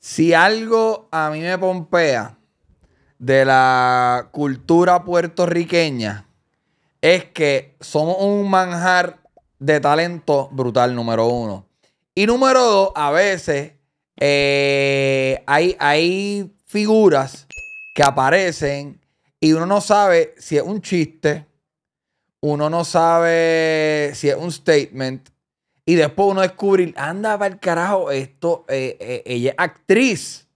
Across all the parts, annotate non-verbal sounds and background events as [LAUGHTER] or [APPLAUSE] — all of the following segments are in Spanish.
Si algo a mí me pompea de la cultura puertorriqueña es que somos un manjar de talento brutal, número uno. Y número dos, a veces eh, hay, hay figuras que aparecen y uno no sabe si es un chiste, uno no sabe si es un statement, y después uno descubrir, anda para el carajo, esto, eh, eh, ella es actriz.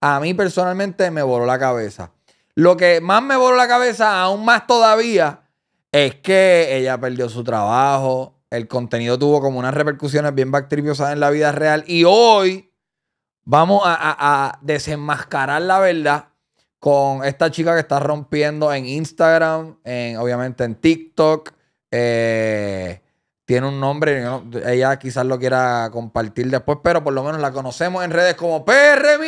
A mí personalmente me voló la cabeza. Lo que más me voló la cabeza, aún más todavía, es que ella perdió su trabajo. El contenido tuvo como unas repercusiones bien bacteriosas en la vida real. Y hoy vamos a, desenmascarar la verdad con esta chica que está rompiendo en Instagram, en, obviamente en TikTok. Eh, tiene un nombre, ella quizás lo quiera compartir después, pero por lo menos la conocemos en redes como Perre [LAUGHS]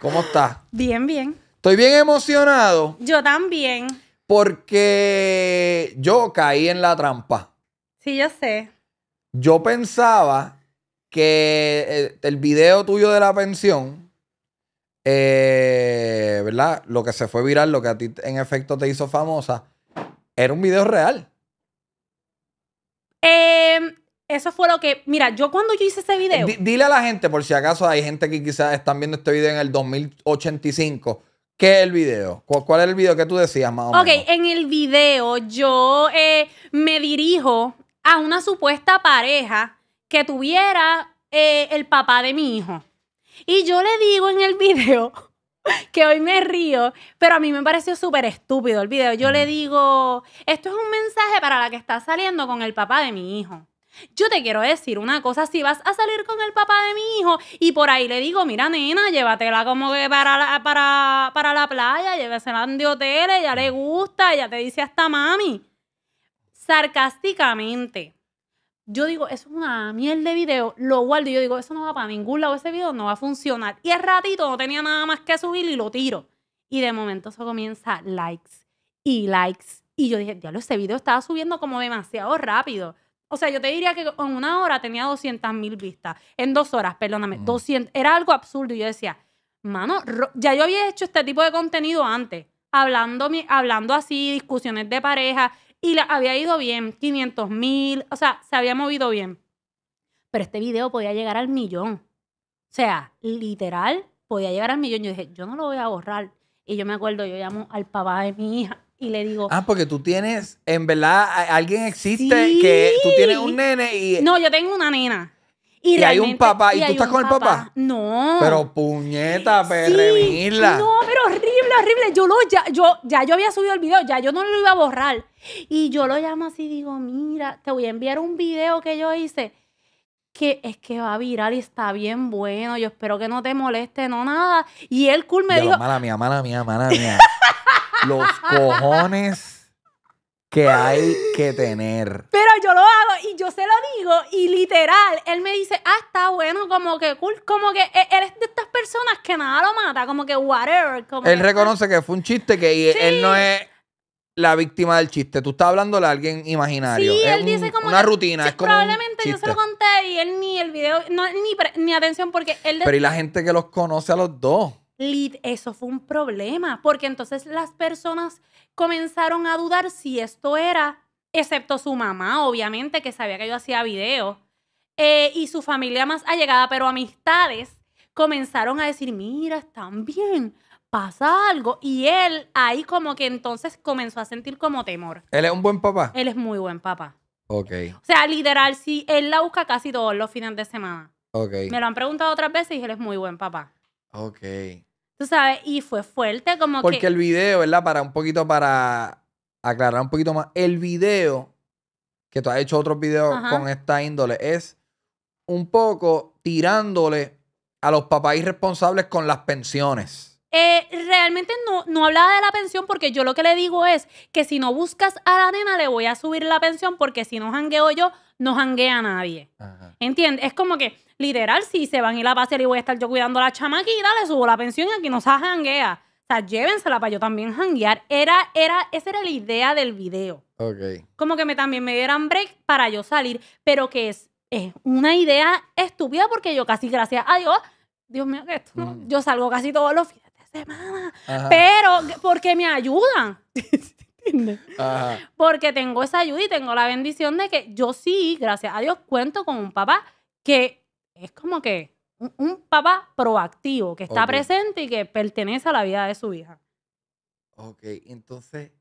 ¿Cómo estás? Bien, bien. Estoy bien emocionado. Yo también. Porque yo caí en la trampa. Sí, yo sé. Yo pensaba que eh, el video tuyo de la pensión eh, ¿verdad? Lo que se fue viral, lo que a ti en efecto te hizo famosa, era un video real. Em, eso fue lo que. Mira, yo cuando yo hice ese eh, video. dile a la gente, por si acaso hay gente que quizás están viendo este video en el 2085. ¿Qué es el video? ¿Cuál, es el video que tú decías más Ok, en el video yo eh, me dirijo a una supuesta pareja que tuviera el papá de mi hijo. Y yo le digo en el video, [LAUGHS] que hoy me río, pero a mí me pareció súper estúpido el video. Yo le mm. digo, esto es un mensaje para la que está saliendo con el papá de mi hijo. Yo te quiero decir una cosa, si vas a salir con el papá de mi hijo y por ahí le digo, mira nena, llévatela como que para la, para, para la playa, llévesela de hotel ya le mm. gusta, ya te dice hasta mami. Sarcásticamente yo digo, eso es una mierda de video, lo guardo y yo digo, eso no va para ningún lado, ese video no va a funcionar. Y al ratito no tenía nada más que subir y lo tiro. Y de momento eso comienza likes y likes. Y yo dije, diablo, ese video estaba subiendo como demasiado rápido. O sea, yo te diría que en una hora tenía 200.000 mil vistas. En dos horas, perdóname, 200. Mm. Era algo absurdo. Y yo decía, mano, ya yo había hecho este tipo de contenido antes. Hablando, hablando así, discusiones de pareja. Y la había ido bien, 500 mil, o sea, se había movido bien. Pero este video podía llegar al millón. O sea, literal, podía llegar al millón. Yo dije, yo no lo voy a borrar. Y yo me acuerdo, yo llamo al papá de mi hija y le digo. Ah, porque tú tienes, en verdad, alguien existe que tú tienes un nene y. No, yo tengo una nena. Y, hay un papá, y, tú estás con el papá. No. Pero puñeta, perre, no, pero horrible, horrible. Yo lo ya, yo, ya yo había subido el video, ya yo no lo iba a borrar. Y yo lo llamo así y digo, mira, te voy a enviar un video que yo hice que es que va a viral y está bien bueno. Yo espero que no te moleste, no nada. Y él cool me dijo. mala mía, mala mía, mala mía. [LAUGHS] los cojones que hay que tener. Pero yo lo hago y yo se lo digo y literal, él me dice, ah, está bueno, como que cool, como que eres de estas personas que nada lo mata, como que whatever. él reconoce que fue un chiste que él no es la víctima del chiste. Tú estás hablando a alguien imaginario. Sí, él dice como una rutina. probablemente yo se lo conté y él ni el video, ni, ni atención porque él... Pero y la gente que los conoce a los dos eso fue un problema, porque entonces las personas comenzaron a dudar si esto era, excepto su mamá, obviamente, que sabía que yo hacía videos, eh, y su familia más allegada, pero amistades comenzaron a decir, mira, están bien, pasa algo. Y él ahí como que entonces comenzó a sentir como temor. ¿Él es un buen papá? Él es muy buen papá. Ok. O sea, literal, sí, él la busca casi todos los fines de semana. Ok. Me lo han preguntado otras veces y él es muy buen papá. Ok. Tú sabes, y fue fuerte como que... Porque el video, ¿verdad? Para un poquito, para aclarar un poquito más, el video, que tú has hecho otros videos con esta índole, es un poco tirándole a los papás irresponsables con las pensiones. Eh, realmente no, no hablaba de la pensión porque yo lo que le digo es que si no buscas a la nena le voy a subir la pensión porque si no jangueo yo, no janguea a nadie. Ajá. ¿Entiendes? Es como que literal, si se van a ir a base y voy a estar yo cuidando a la chamaquita, le subo la pensión y aquí no se janguea. O sea, llévensela para yo también janguear. Era, era, esa era la idea del video. Como que me, también me dieran break para yo salir, pero que es, es una idea estúpida porque yo casi, gracias a Dios, Dios mío, que esto, mm. yo salgo casi todos los fines de semana, pero porque me ayudan. [LAUGHS] Porque tengo esa ayuda y tengo la bendición de que yo sí, gracias a Dios, cuento con un papá que es como que un, papá proactivo, que está presente y que pertenece a la vida de su hija. Ok, entonces,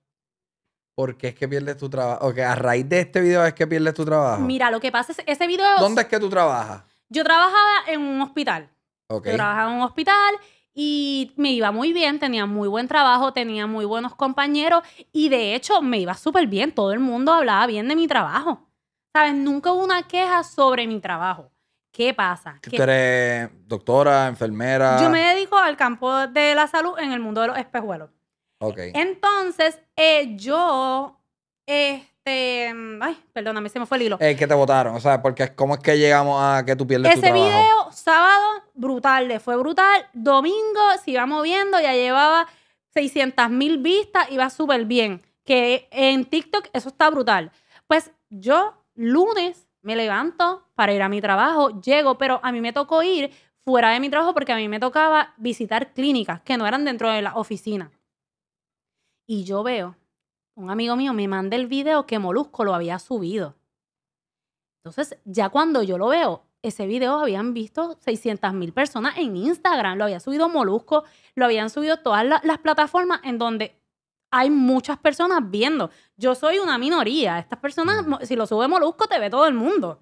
¿por qué es que pierdes tu trabajo? Ok, a raíz de este video es que pierdes tu trabajo. Mira, lo que pasa es, ese video... ¿Dónde es que tú trabajas? Yo trabajaba en un hospital. Okay. Yo trabajaba en un hospital y me iba muy bien, tenía muy buen trabajo, tenía muy buenos compañeros y de hecho me iba súper bien, todo el mundo hablaba bien de mi trabajo. ¿Sabes? Nunca hubo una queja sobre mi trabajo. ¿Qué pasa? Tú eres doctora, enfermera. Yo me dedico al campo de la salud en el mundo de los espejuelos. Ok. Entonces, eh, yo, este, ay, perdóname, se me fue el hilo. Es que te votaron, o sea, porque cómo es que llegamos a que tú pierdes Ese tu trabajo? video, sábado, brutal, le fue brutal. Domingo si iba viendo, ya llevaba 600.000 vistas vistas, iba súper bien. Que en TikTok eso está brutal. Pues yo, lunes, me levanto, para ir a mi trabajo. Llego, pero a mí me tocó ir fuera de mi trabajo porque a mí me tocaba visitar clínicas que no eran dentro de la oficina. Y yo veo, un amigo mío me manda el video que Molusco lo había subido. Entonces, ya cuando yo lo veo, ese video habían visto 600 mil personas en Instagram, lo había subido Molusco, lo habían subido todas las plataformas en donde hay muchas personas viendo. Yo soy una minoría. Estas personas, mm. si lo sube Molusco, te ve todo el mundo.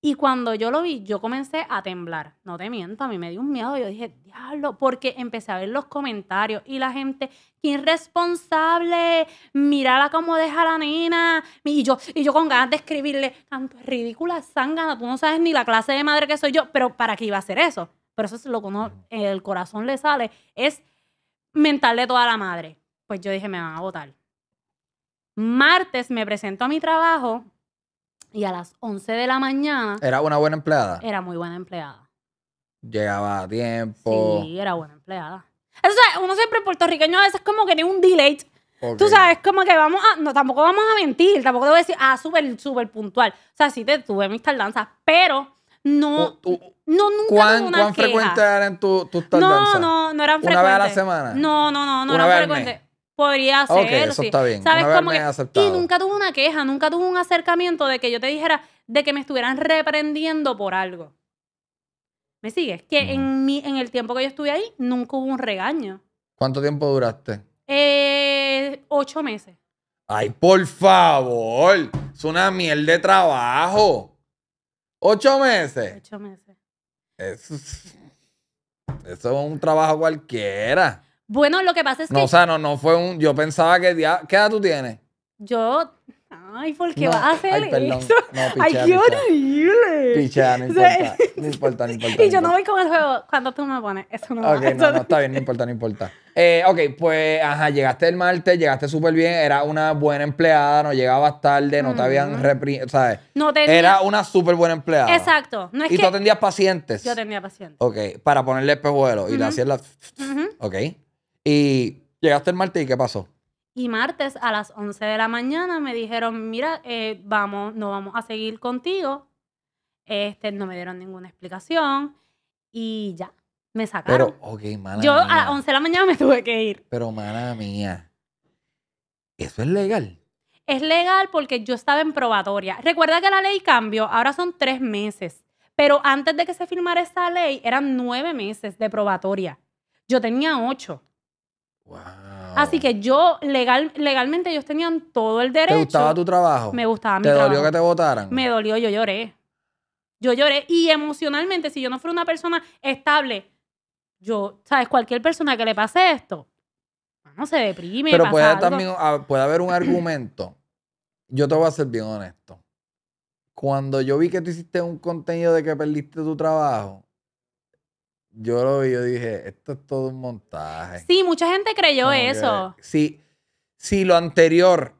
Y cuando yo lo vi, yo comencé a temblar. No te miento, a mí me dio un miedo. Yo dije, diablo, porque empecé a ver los comentarios y la gente, qué irresponsable, mírala cómo deja a la nena. Y yo, y yo con ganas de escribirle, tanto ridícula sangana, tú no sabes ni la clase de madre que soy yo, pero ¿para qué iba a hacer eso? Pero eso es lo que uno, el corazón le sale, es mentarle toda la madre. Pues yo dije, me van a votar. Martes me presento a mi trabajo y a las 11 de la mañana. ¿Era una buena empleada? Era muy buena empleada. Llegaba a tiempo. Sí, era buena empleada. Eso, sea, uno siempre puertorriqueño a veces como que tiene un delay. Tú sabes, como que vamos a. No, tampoco vamos a mentir, tampoco debo decir, ah, súper, súper puntual. O sea, sí te tuve mis tardanzas, pero no. no, nunca ¿Cuán, una ¿cuán frecuentes eran tus tu tardanzas? No, no, no eran frecuentes. ¿Una vez a la semana? No, no, no, no eran frecuentes podría ser. eso está bien. ¿Sabes? que, y nunca tuvo una queja, nunca tuvo un acercamiento de que yo te dijera, de que me estuvieran reprendiendo por algo. ¿Me sigues? Que en, mm. mi, en el tiempo que yo estuve ahí, nunca hubo un regaño. ¿Cuánto tiempo duraste? Eh, ocho meses. Ay, por favor. Es una miel de trabajo. ¿Ocho meses? Ocho meses. eso es un trabajo cualquiera. Bueno, lo que pasa es que. No, o sea, no, no fue un. Yo pensaba que. Ya, ¿Qué edad tú tienes? Yo. Ay, ¿por qué va vas a hacer ay, perdón. No, ay, qué horrible. Pichea, no importa. [LAUGHS] no importa, no importa. Y yo no voy con el juego cuando tú me pones. Eso no Ok, no, no, está bien, no importa, no importa. Eh, ok, pues, ajá, llegaste el martes, llegaste súper bien. Era una buena empleada, no llegabas tarde, no te habían reprimido, ¿sabes? No Era una súper buena empleada. Exacto. No es y tú atendías pacientes. Yo tenía pacientes. Ok, para ponerle espejuelo. Y la. Ok. Y llegaste el martes y ¿qué pasó? Y martes a las 11 de la mañana me dijeron, mira, eh, vamos, no vamos a seguir contigo. Este, no me dieron ninguna explicación y ya, me sacaron. Pero, ok, mala Yo a las 11 de la mañana me [LAUGHS] tuve que ir. Pero, mala mía, ¿eso es legal? Es legal porque yo estaba en probatoria. Recuerda que la ley cambió, ahora son tres meses. Pero antes de que se firmara esta ley, eran nueve meses de probatoria. Yo tenía ocho. Así que yo, legal, legalmente, ellos tenían todo el derecho. ¿Te gustaba tu trabajo? Me gustaba mi ¿Te dolió que te votaran? Me dolió, yo lloré. Yo lloré. Y emocionalmente, si yo no fuera una persona estable, yo, ¿sabes? Cualquier persona que le pase esto, no se deprime. Pero puede, también, ah, puede haber un argumento. Yo te voy a ser bien honesto. Cuando yo vi que tú hiciste un contenido de que perdiste tu trabajo, yo lo vi, yo dije, esto es todo un montaje. Sí, mucha gente creyó eso. sí, lo anterior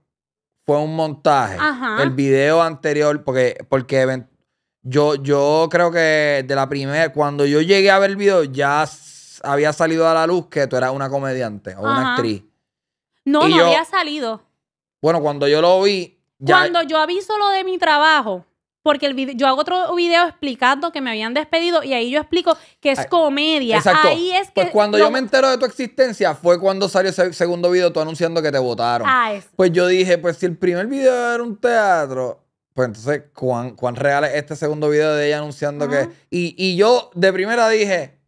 fue un montaje. El video anterior, porque, porque yo, yo creo que de la primera, cuando yo llegué a ver el video, ya había salido a la luz que tú eras una comediante o una actriz. No, no había salido. Bueno, cuando yo lo vi. Cuando yo aviso lo de mi trabajo, porque el video, yo hago otro video explicando que me habían despedido y ahí yo explico que es comedia. Ahí es pues que pues cuando yo me entero de tu existencia fue cuando salió ese segundo video tú anunciando que te votaron. Ah, eso. Pues yo dije, pues si el primer video era un teatro, pues entonces cuán, real es este segundo video de ella anunciando que... Y, yo de primera dije,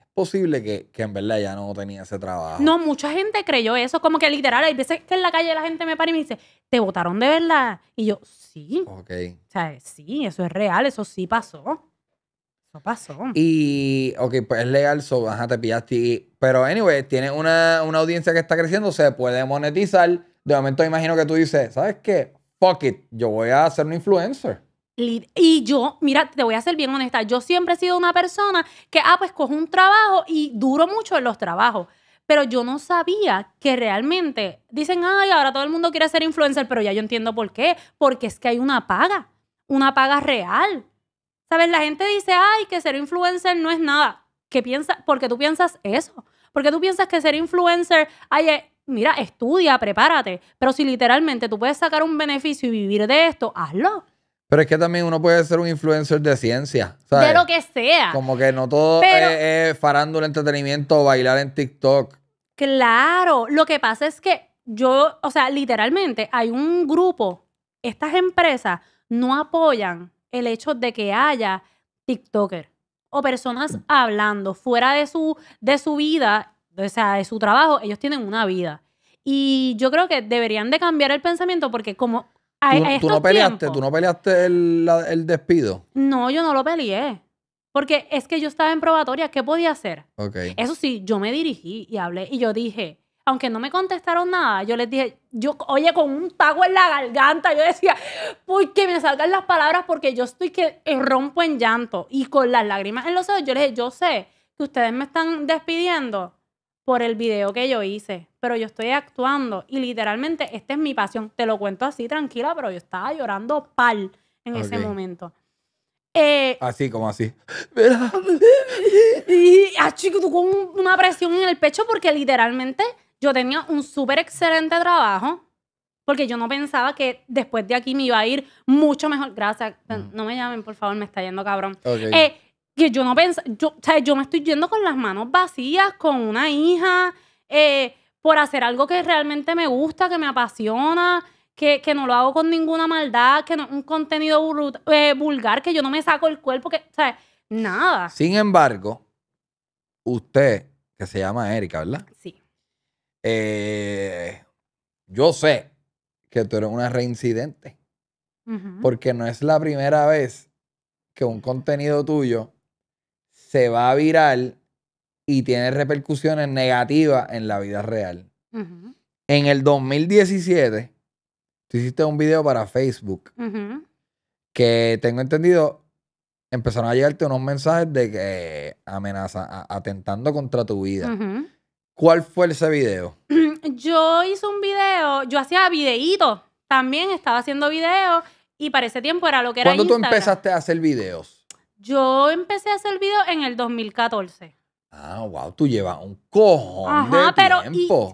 es posible que, en verdad ella no tenía ese trabajo. No, mucha gente creyó eso, como que literal, hay veces que en la calle la gente me para y me dice, ¿te votaron de verdad? Y yo, sí. Ok. O sea, sí, eso es real, eso sí pasó. Eso pasó. Y, ok, pues es legal, so, ajá, te pillaste. Pero, anyway, tiene una, una audiencia que está creciendo, se puede monetizar. De momento, imagino que tú dices, ¿sabes qué? Fuck it, yo voy a ser un influencer. Y yo, mira, te voy a ser bien honesta, yo siempre he sido una persona que, ah, pues cojo un trabajo y duro mucho en los trabajos pero yo no sabía que realmente dicen, ay, ahora todo el mundo quiere ser influencer, pero ya yo entiendo por qué, porque es que hay una paga, una paga real. ¿Sabes? La gente dice, ay, que ser influencer no es nada. ¿Qué piensas? Porque tú piensas eso. Porque tú piensas que ser influencer, ay, eh, mira, estudia, prepárate. Pero si literalmente tú puedes sacar un beneficio y vivir de esto, hazlo. Pero es que también uno puede ser un influencer de ciencia. De lo que sea. Como que no todo es, farándula, entretenimiento, bailar en TikTok. Claro, lo que pasa es que yo, o sea, literalmente hay un grupo, estas empresas no apoyan el hecho de que haya TikToker o personas mm. hablando fuera de su, de su vida, o sea, de su trabajo, ellos tienen una vida. Y yo creo que deberían de cambiar el pensamiento porque como ¿Tú, no peleaste, ¿Tú no peleaste el, despido? No, yo no lo peleé. Porque es que yo estaba en probatoria, ¿qué podía hacer? Okay. Eso sí, yo me dirigí y hablé y yo dije, aunque no me contestaron nada, yo les dije, yo, oye, con un tago en la garganta, yo decía, ¿por que me salgan las palabras? Porque yo estoy que eh, rompo en llanto y con las lágrimas en los ojos, yo les dije, yo sé que ustedes me están despidiendo, por el video que yo hice, pero yo estoy actuando y literalmente esta es mi pasión. Te lo cuento así tranquila, pero yo estaba llorando pal en ese momento. Eh, así como así. [LAUGHS] y, ah, chico, tú con una presión en el pecho porque literalmente yo tenía un súper excelente trabajo porque yo no pensaba que después de aquí me iba a ir mucho mejor. Gracias, mm. no me llamen, por favor, me está yendo cabrón. Okay. Eh, que yo no pensé, yo, yo me estoy yendo con las manos vacías, con una hija, eh, por hacer algo que realmente me gusta, que me apasiona, que, no lo hago con ninguna maldad, que no un contenido eh, vulgar, que yo no me saco el cuerpo, que, nada. Sin embargo, usted, que se llama Erika, ¿verdad? Sí. Eh, yo sé que tú eres una reincidente, porque no es la primera vez que un contenido tuyo se va a virar y tiene repercusiones negativas en la vida real. En el 2017, tú hiciste un video para Facebook que tengo entendido empezaron a llegarte unos mensajes de que amenaza atentando contra tu vida. ¿Cuál fue ese video? [CLEARS THROAT] Yo hice un video, yo hacía videitos, también estaba haciendo videos y para ese tiempo era lo que era ¿Cuándo tú empezaste a hacer videos? Yo empecé a hacer video en el 2014. Ah, wow, tú llevas un cojón de pero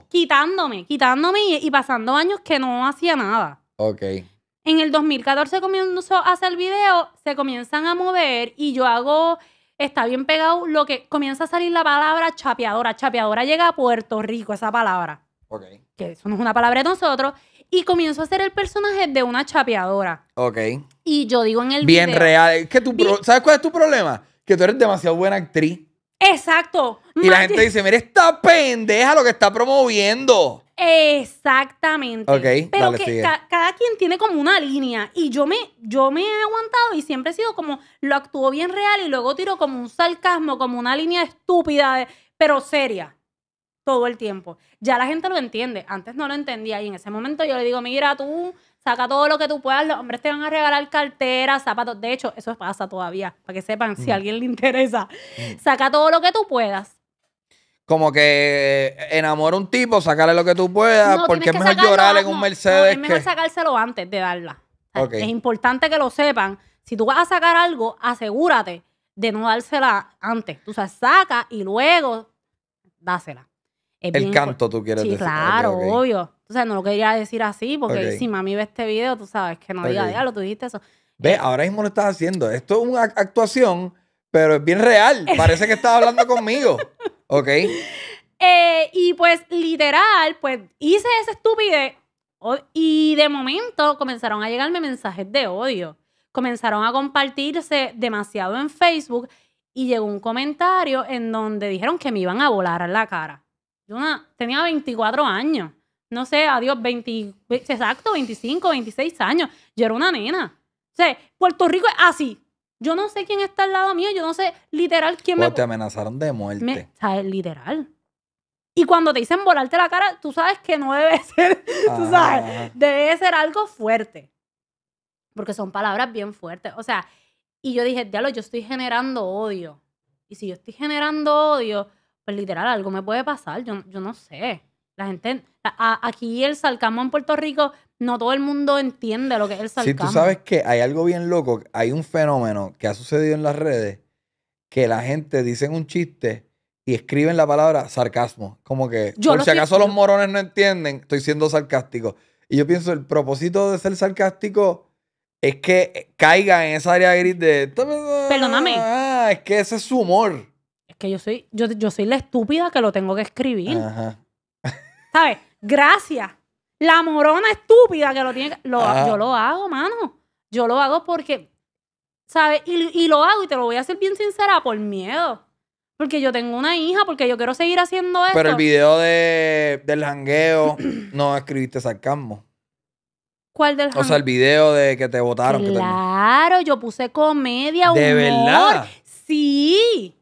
quitándome, quitándome y, pasando años que no hacía nada. Ok. En el 2014 comienzo a hacer video, se comienzan a mover y yo hago, está bien pegado, lo que comienza a salir la palabra chapeadora. Chapeadora llega a Puerto Rico, esa palabra. Ok. Que eso no es una palabra de nosotros. Y comienzo a ser el personaje de una chapeadora. Ok. Y yo digo en el Bien real. Es que tu ¿Sabes cuál es tu problema? Que tú eres demasiado buena actriz. Exacto. Y la gente dice, mira esta pendeja lo que está promoviendo. Exactamente. Ok, Pero que cada quien tiene como una línea. Y yo me, yo me he aguantado y siempre he sido como, lo actúo bien real y luego tiro como un sarcasmo, como una línea estúpida, pero seria todo el tiempo. Ya la gente lo entiende, antes no lo entendía y en ese momento yo le digo, mira tú, saca todo lo que tú puedas, los hombres te van a regalar carteras, zapatos, de hecho, eso pasa todavía, para que sepan si mm. a alguien le interesa, mm. saca todo lo que tú puedas. Como que eh, enamora un tipo, sacarle lo que tú puedas, porque es mejor llorar en un Mercedes. es mejor sacárselo antes de darla. Es importante que lo sepan. Si tú vas a sacar algo, asegúrate de no dársela antes. Tú o saca y luego dásela el canto tú quieres sí, Claro, obvio. O sea, no lo quería decir así, porque si mami ve este video, tú sabes que no diga, diablo, tú dijiste eso. Ve, eh, ahora mismo lo estás haciendo. Esto es una actuación, pero es bien real. [LAUGHS] Parece que estás hablando conmigo. ¿Ok? [LAUGHS] Eh, y pues, literal, pues hice esa estupidez y de momento comenzaron a llegarme mensajes de odio. Comenzaron a compartirse demasiado en Facebook y llegó un comentario en donde dijeron que me iban a volar a la cara. Yo tenía 24 años. No sé, adiós, 25, exacto, 25, 26 años. Yo era una nena. O sea, Puerto Rico es así. Yo no sé quién está al lado mío, yo no sé literal quién o pues me. te amenazaron de muerte. Literal. Y cuando te dicen volarte la cara, tú sabes que no debe [LAUGHS] ser, tú ah. sabes, debe ser algo fuerte. Porque son palabras bien fuertes. O sea, y yo dije, diablo, yo estoy generando odio. Y si yo estoy generando odio, pues, literal, algo me puede pasar, yo, yo no sé. La gente, aquí el sarcasmo en Puerto Rico, no todo el mundo entiende lo que es el sarcasmo Si tú sabes que hay algo bien loco, hay un fenómeno que ha sucedido en las redes, que la gente dice un chiste y escriben la palabra sarcasmo. Como que, por si acaso los morones no entienden, estoy siendo sarcástico. Y yo pienso, el propósito de ser sarcástico es que caiga en esa área gris de... Perdóname. Ah, es que ese es su humor que yo soy, yo, yo soy la estúpida que lo tengo que escribir. Ajá. ¿Sabes? Gracias. La morona estúpida que lo tiene que, ah. Yo lo hago, mano. Yo lo hago porque, ¿sabes? Y, lo hago y te lo voy a hacer bien sincera por miedo. Porque yo tengo una hija, porque yo quiero seguir haciendo eso. Pero el video del jangueo [CLEARS THROAT] no escribiste sarcasmo. ¿Cuál del jangueo? O sea, el video de que te votaron. Claro, yo puse comedia, ¿De verdad? Sí.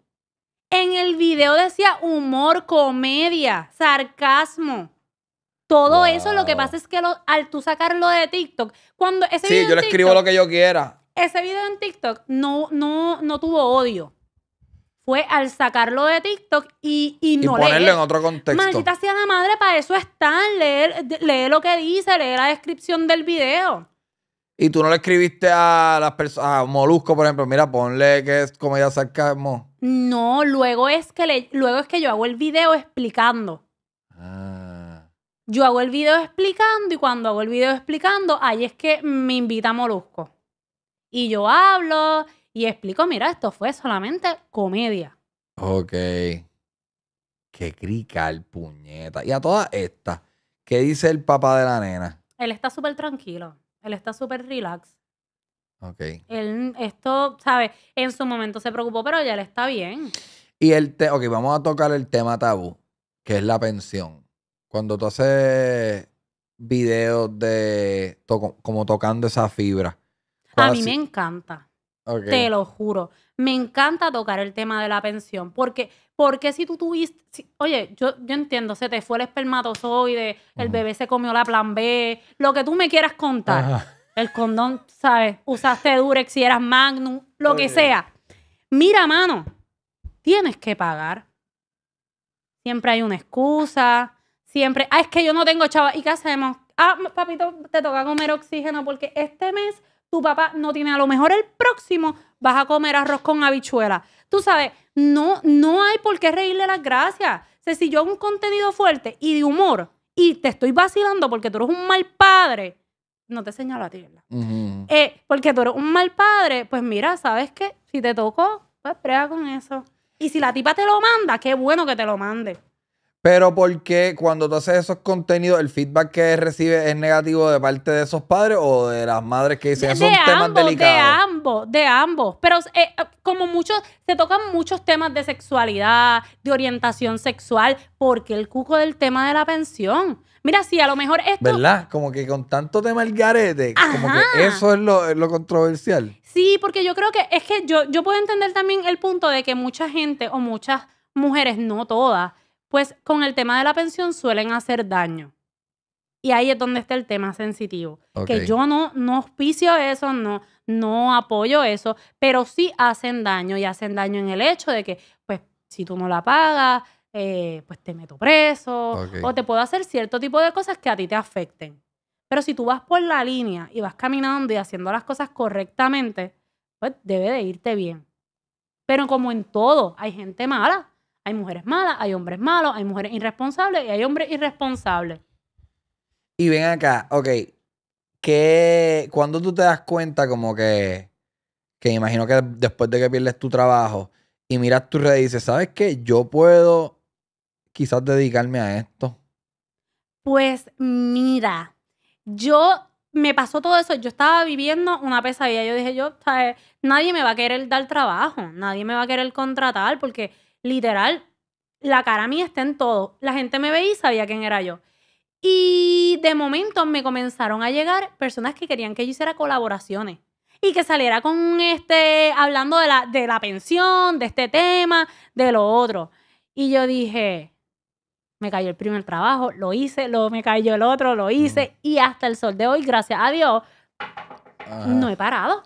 En el video decía humor, comedia, sarcasmo. Todo eso lo que pasa es que al tú sacarlo de TikTok, cuando ese Sí, yo le escribo lo que yo quiera. Ese video en TikTok no, no, no tuvo odio. Fue al sacarlo de TikTok y, y, y ponerlo en otro contexto. Maldita sea la madre, para eso están. Leer, leer lo que dice, leer la descripción del video. Y tú no le escribiste a las personas, a Molusco, por ejemplo, mira, ponle que es comedia sarcasmo. No, luego es que luego es que yo hago el video explicando. Ah. Yo hago el video explicando y cuando hago el video explicando, ahí es que me invita a Molusco. Y yo hablo y explico, mira, esto fue solamente comedia. Ok. Qué el puñeta. Y a toda esta, ¿qué dice el papá de la nena? Él está súper tranquilo. Él está súper relax. Ok. Él, esto, ¿sabes? En su momento se preocupó, pero ya le está bien. Y el tema, ok, vamos a tocar el tema tabú, que es la pensión. Cuando tú haces videos de, como tocando esa fibra. A mí me encanta. Okay. Te lo juro me encanta tocar el tema de la pensión, porque, porque si tú tuviste, oye, yo, yo entiendo, se te fue el espermatozoide, el bebé se comió la plan B, lo que tú me quieras contar, el condón, ¿sabes? Usaste Durex si eras Magnum, lo que sea. Mira, mano, tienes que pagar. Siempre hay una excusa, siempre, ah, es que yo no tengo chava, ¿y qué hacemos? Ah, papito, te toca comer oxígeno porque este mes tu papá no tiene. A lo mejor el próximo vas a comer arroz con habichuela. Tú sabes, no, no hay por qué reírle las gracias. si yo hago un contenido fuerte y de humor y te estoy vacilando porque tú eres un mal padre, no te señalo a ti, eh, porque tú eres un mal padre, pues mira, ¿sabes qué? Si te tocó, pues prega con eso. Y si la tipa te lo manda, qué bueno que te lo mande. Pero porque cuando tú haces esos contenidos, el feedback que recibes es negativo de parte de esos padres o de las madres que dicen, son temas delicados. De ambos, de ambos. Pero eh, eh, como muchos, se tocan muchos temas de sexualidad, de orientación sexual, porque el cuco del tema de la pensión. Mira, si sí, a lo mejor esto... ¿Verdad? Como que con tanto tema el garete, como que eso es lo, controversial. Sí, porque yo creo que es que yo, yo puedo entender también el punto de que mucha gente o muchas mujeres, no todas, pues con el tema de la pensión suelen hacer daño. Y ahí es donde está el tema sensitivo. Que yo no, no auspicio eso, no, no apoyo eso, pero sí hacen daño y hacen daño en el hecho de que, pues, si tú no la pagas, eh, pues te meto preso o te puedo hacer cierto tipo de cosas que a ti te afecten. Pero si tú vas por la línea y vas caminando y haciendo las cosas correctamente, pues debe de irte bien. Pero como en todo, hay gente mala hay mujeres malas, hay hombres malos, hay mujeres irresponsables y hay hombres irresponsables. Y ven acá, ok. que cuando tú te das cuenta como que, que imagino que después de que pierdes tu trabajo y miras tu red y dices, ¿sabes qué? Yo puedo quizás dedicarme a esto. Pues mira, yo me pasó todo eso. Yo estaba viviendo una pesadilla. Yo dije, yo, nadie me va a querer dar trabajo, nadie me va a querer contratar porque literal, la cara mía está en todo. La gente me veía y sabía quién era yo. Y de momento me comenzaron a llegar personas que querían que yo hiciera colaboraciones y que saliera con este, hablando de la, de la pensión, de este tema, de lo otro. Y yo dije, me cayó el primer trabajo, lo hice, luego me cayó el otro, lo hice, y hasta el sol de hoy, gracias a Dios, no he parado.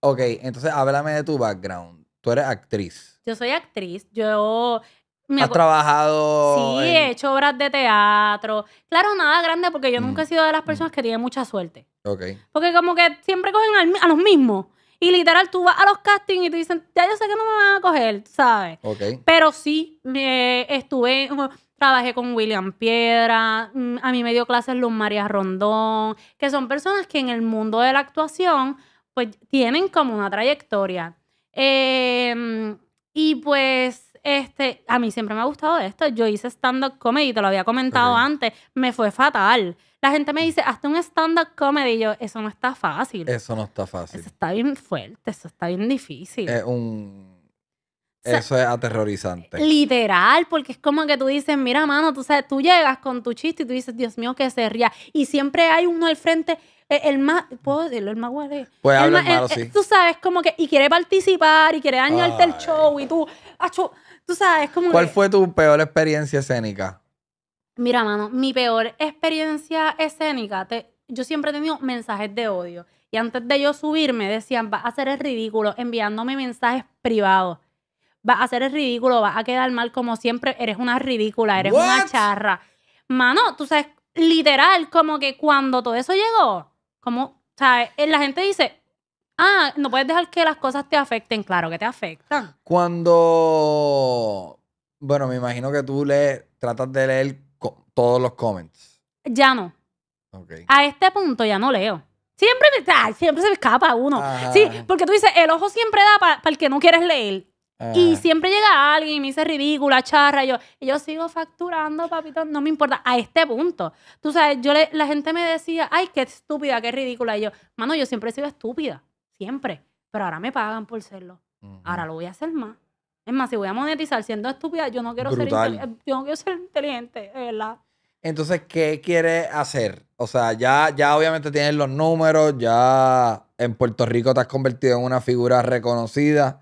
Ok, entonces háblame de tu background Tú eres actriz. Yo soy actriz. Yo me ¿Has trabajado? Sí, he hecho obras de teatro. Claro, nada grande porque yo nunca he mm. sido de las mm. personas que tienen mucha suerte. Ok. Porque como que siempre cogen a los mismos. Y literal, tú vas a los castings y te dicen, ya yo sé que no me van a coger, ¿sabes? Ok. Pero sí, me estuve, trabajé con William Piedra, mm, a mí me dio clases Luz María Rondón, que son personas que en el mundo de la actuación, pues tienen como una trayectoria Em, y pues, este, a mí siempre me ha gustado esto. Yo hice stand-up comedy, te lo había comentado antes, me fue fatal. La gente me dice, hazte un stand-up comedy. Y yo, eso no está fácil. Eso no está fácil. Eso está bien fuerte, eso está bien difícil. un... eso es aterrorizante. Literal, porque es como que tú dices, mira, mano, tú sabes, tú llegas con tu chiste y tú dices, Dios mío, que se ría. Y siempre hay uno al frente eh, el más, puedo decirlo, el más pues guay el eh, eh, Tú sabes, como que, y quiere participar, y quiere dañarte el show, y tú, tú sabes, como ¿Cuál fue tu peor experiencia escénica? Mira, mano, mi peor experiencia escénica, yo siempre he tenido mensajes de odio. Y antes de yo subirme, decían, vas a hacer el ridículo enviándome mensajes privados. Vas a hacer el ridículo, vas a quedar mal como siempre, eres una ridícula, eres una charra. Mano, tú sabes, literal, como que cuando todo eso llegó, ¿Cómo? sea eh, La gente dice, ah, no puedes dejar que las cosas te afecten. Claro que te afectan. Cuando. Bueno, me imagino que tú lees, tratas de leer todos los comments. Ya no. A este punto ya no leo. Siempre, me, siempre se me escapa uno. Sí, porque tú dices, el ojo siempre da para el que no quieres leer. Y ah. siempre llega alguien y me dice ridícula, charra. Y yo, y yo sigo facturando, papito, no me importa. A este punto. Tú sabes, yo la gente me decía, ay, qué estúpida, qué ridícula. Y yo, mano, yo siempre he sido estúpida. Siempre. Pero ahora me pagan por serlo. Ahora lo voy a hacer más. Es más, si voy a monetizar siendo estúpida, yo no quiero, ser, eh, yo quiero ser inteligente, verdad. Entonces, ¿qué quieres hacer? O sea, ya, ya obviamente tienes los números, ya en Puerto Rico te has convertido en una figura reconocida.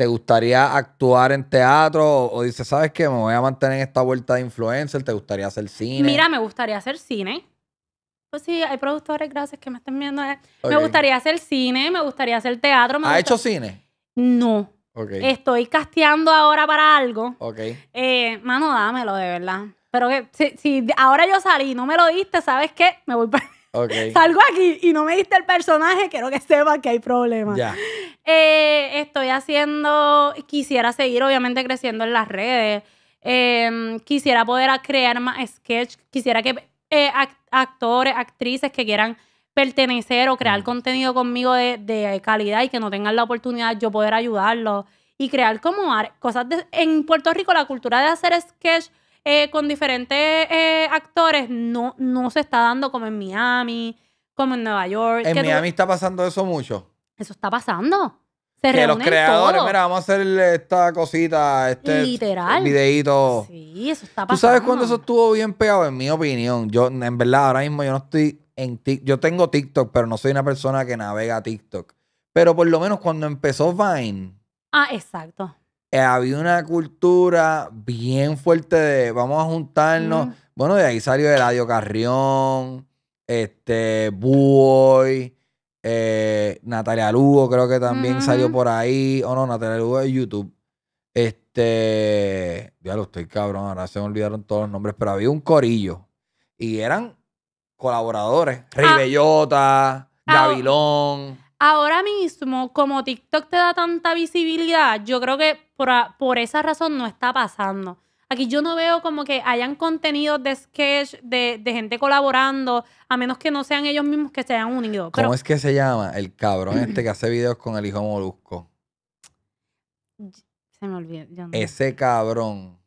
¿Te gustaría actuar en teatro? O, dices, ¿sabes qué? Me voy a mantener en esta vuelta de influencer. ¿Te gustaría hacer cine? Mira, me gustaría hacer cine. Pues sí, hay productores, gracias, que me estén viendo. Eh. Me gustaría hacer cine, me gustaría hacer teatro. ¿Ha hecho cine? No. Okay. Estoy casteando ahora para algo. Ok. Eh, mano, dámelo, de verdad. Pero que si, si ahora yo salí y no me lo diste, ¿sabes qué? Me voy para... Salgo aquí y no me diste el personaje, quiero que sepas que hay problemas. Eh, estoy haciendo, quisiera seguir obviamente creciendo en las redes. Em, quisiera poder crear más sketch, quisiera que eh, actores, actrices que quieran pertenecer o crear mm. contenido conmigo de, calidad y que no tengan la oportunidad yo poder ayudarlos y crear como cosas de, en Puerto Rico la cultura de hacer sketch eh, con diferentes eh, actores no, no se está dando como en Miami, como en Nueva York. En Miami está pasando eso mucho. Eso está pasando. Se que los creadores, mira, vamos a hacer esta cosita, este videíto. Sí, eso está pasando. ¿Tú sabes cuándo eso estuvo bien pegado? En mi opinión, yo en verdad ahora mismo yo no estoy en TikTok. Yo tengo TikTok, pero no soy una persona que navega TikTok. Pero por lo menos cuando empezó Vine. Ah, exacto. Eh, había una cultura bien fuerte de vamos a juntarnos. Bueno, de ahí salió Eladio Carrión, este, eh, Natalia Lugo, creo que también salió por ahí. O oh, no, Natalia Lugo de YouTube. Este, ya lo estoy cabrón, ahora se me olvidaron todos los nombres, pero había un corillo y eran colaboradores, ah. Ribellota, ah, Gabilón. ahora mismo, como TikTok te da tanta visibilidad, yo creo que por, esa razón no está pasando. Aquí yo no veo como que hayan contenido de sketch, de, gente colaborando, a menos que no sean ellos mismos que se hayan unido. ¿Cómo es que se llama el cabrón este que hace videos con el hijo Molusco? Se me olvida. Ese cabrón,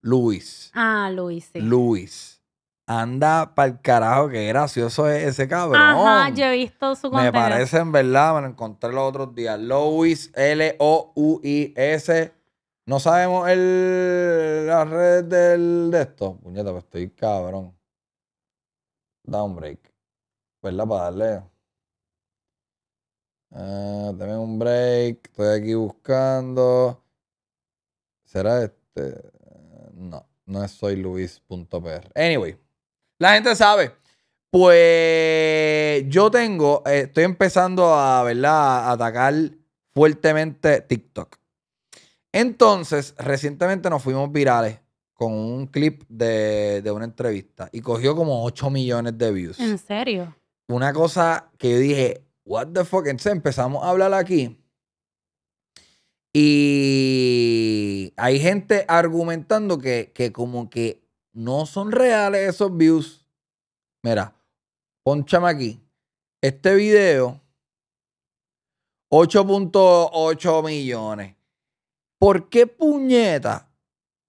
Luis. Ah, Luis, sí. Luis. Anda para el carajo, qué gracioso es ese cabrón. Ajá, yo he visto su contenido. Me parece, en verdad, me lo encontré los otros días. Luis, L-O-U-I-S. No sabemos el, las redes del, de esto. Puñeta, pues estoy cabrón. Down break. pues Para darle. Uh, dame un break. Estoy aquí buscando. ¿Será este? No, no es soyluis.pr. Anyway, la gente sabe. Pues yo tengo, eh, estoy empezando a, ¿verdad? a atacar fuertemente TikTok. Entonces, recientemente nos fuimos virales con un clip de, una entrevista y cogió como 8 millones de views. ¿En serio? Una cosa que yo dije, what the fuck, entonces empezamos a hablar aquí. Y hay gente argumentando que, que como que no son reales esos views. Mira, ponchame aquí. Este video, 8.8 millones. ¿Por qué puñeta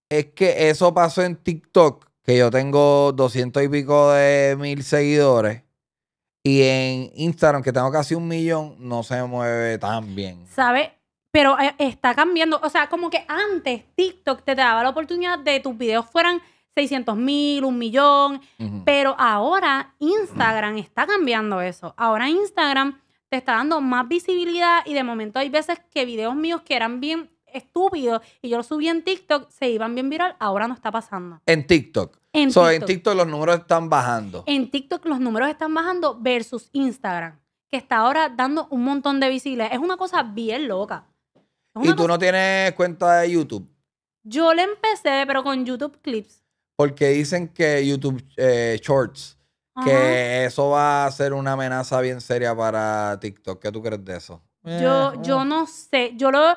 es que eso pasó en TikTok? Que yo tengo 200 y pico de mil seguidores. Y en Instagram, que tengo casi un millón, no se mueve tan bien. ¿Sabes? Pero eh, está cambiando. O sea, como que antes TikTok te daba la oportunidad de tus videos fueran 600 mil, un millón. Pero ahora Instagram está cambiando eso. Ahora Instagram te está dando más visibilidad y de momento hay veces que videos míos que eran bien estúpido, y yo lo subí en TikTok, se iban bien viral, ahora no está pasando. En TikTok. En, so, TikTok. en TikTok los números están bajando. En TikTok los números están bajando versus Instagram, que está ahora dando un montón de visibles. Es una cosa bien loca. ¿Y tú no tienes cuenta de YouTube? Yo le empecé, pero con YouTube Clips. Porque dicen que YouTube eh, Shorts, que eso va a ser una amenaza bien seria para TikTok. ¿Qué tú crees de eso? Yo, eh, yo eh. no sé. Yo lo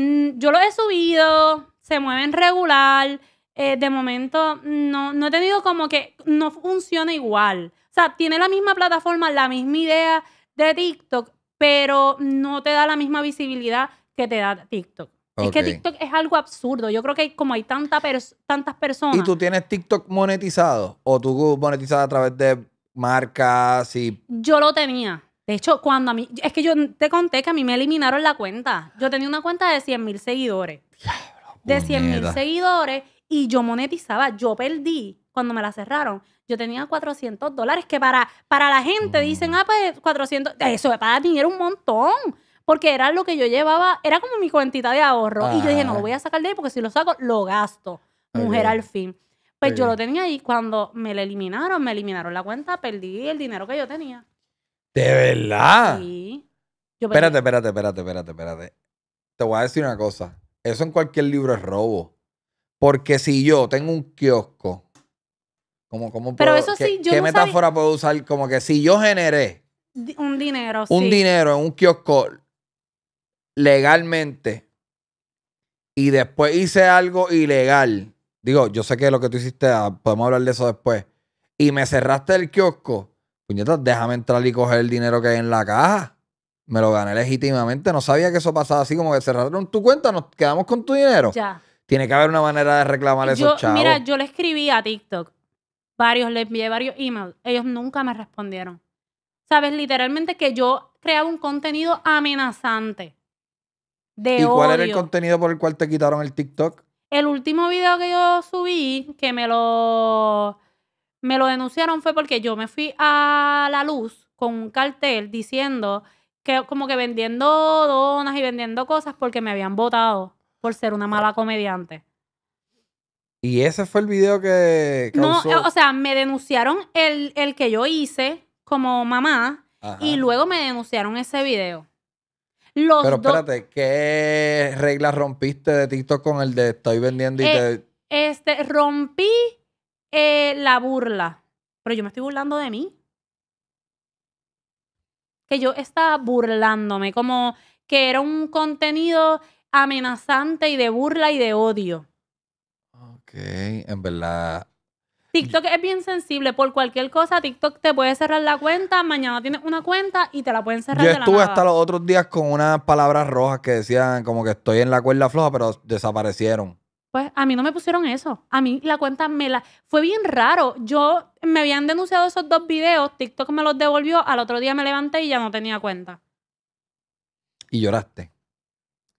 Mm, yo lo he subido, se en regular. Eh, de momento no, no he tenido como que no funciona igual. O sea, tiene la misma plataforma, la misma idea de TikTok, pero no te da la misma visibilidad que te da TikTok. Es que TikTok es algo absurdo. Yo creo que como hay tantas personas. ¿Y tú tienes TikTok monetizado? ¿O tú monetizas a través de marcas y...? Yo lo tenía. De hecho, cuando a mí, es que yo te conté que a mí me eliminaron la cuenta. Yo tenía una cuenta de 100 mil seguidores. De 100 mil seguidores y yo monetizaba, yo perdí cuando me la cerraron. Yo tenía 400 dólares que para, para la gente dicen, ah, pues 400, eso para paga dinero un montón. Porque era lo que yo llevaba, era como mi cuentita de ahorro. Y yo dije, no lo voy a sacar de ahí porque si lo saco, lo gasto. Mujer al fin. Pues yo lo tenía ahí. Cuando me la eliminaron, me eliminaron la cuenta, perdí el dinero que yo tenía. ¿De verdad? Sí. espérate, espérate, espérate, espérate, espérate. Te voy a decir una cosa. Eso en cualquier libro es robo. Porque si yo tengo un kiosco, como, como Pero eso ¿qué, metáfora puedo usar? Como que si yo generé un dinero, un dinero en un kiosco legalmente y después hice algo ilegal. Digo, yo sé que lo que tú hiciste, ah, podemos hablar de eso después. Y me cerraste el kiosco puñetas, déjame entrar y coger el dinero que hay en la caja. Me lo gané legítimamente. No sabía que eso pasaba así, como que cerraron tu cuenta, nos quedamos con tu dinero. Ya. Tiene que haber una manera de reclamar eso esos chavos. Mira, yo le escribí a TikTok varios, le envié varios emails. Ellos nunca me respondieron. Sabes, literalmente que yo creaba un contenido amenazante. ¿Y cuál era el contenido por el cual te quitaron el TikTok? El último video que yo subí, que me lo me lo denunciaron fue porque yo me fui a la luz con un cartel diciendo que como que vendiendo donas y vendiendo cosas porque me habían votado por ser una mala comediante. Y ese fue el video que causó... No, eh, o sea, me denunciaron el, que yo hice como mamá y luego me denunciaron ese video. Pero espérate, ¿qué reglas rompiste de TikTok con el de estoy vendiendo y eh, te... Este, rompí eh, la burla. Pero yo me estoy burlando de mí. Que yo estaba burlándome, como que era un contenido amenazante y de burla y de odio. Ok, en verdad. TikTok es bien sensible. Por cualquier cosa, TikTok te puede cerrar la cuenta. Mañana tienes una cuenta y te la pueden cerrar. Yo estuve hasta los otros días con unas palabras rojas que decían como que estoy en la cuerda floja, pero desaparecieron. Pues a mí no me pusieron eso. A mí la cuenta me la... Fue bien raro. Yo me habían denunciado esos dos videos, TikTok me los devolvió, al otro día me levanté y ya no tenía cuenta. ¿Y lloraste?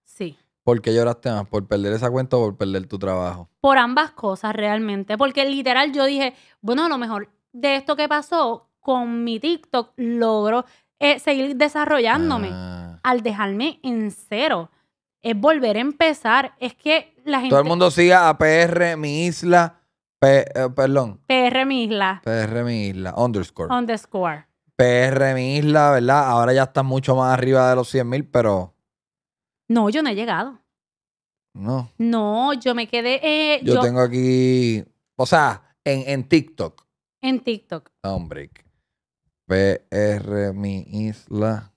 Sí. ¿Por qué lloraste más? ¿Por perder esa cuenta o por perder tu trabajo? Por ambas cosas realmente. Porque literal yo dije, bueno, a lo mejor de esto que pasó con mi TikTok logro eh, seguir desarrollándome ah. al dejarme en cero es volver a empezar. Es que la gente. Todo el mundo siga a PR, mi isla. Eh, perdón. PR, mi isla. isla. Underscore. Underscore. PR, isla, ¿verdad? Ahora ya está mucho más arriba de los 100 mil, pero. No, yo no he llegado. No. No, yo me quedé. Eh, yo, tengo aquí. O sea, en, en TikTok. En TikTok. Hombre. PR, mi isla.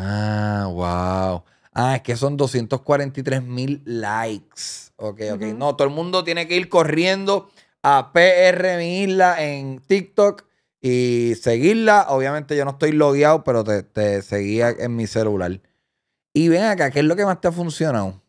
Ah, wow. Ah, es que son 243 mil likes. Ok, ok. No, todo el mundo tiene que ir corriendo a PR Isla en TikTok y seguirla. Obviamente yo no estoy logueado, pero te, seguía en mi celular. Y ven acá, ¿qué es lo que más te ha funcionado?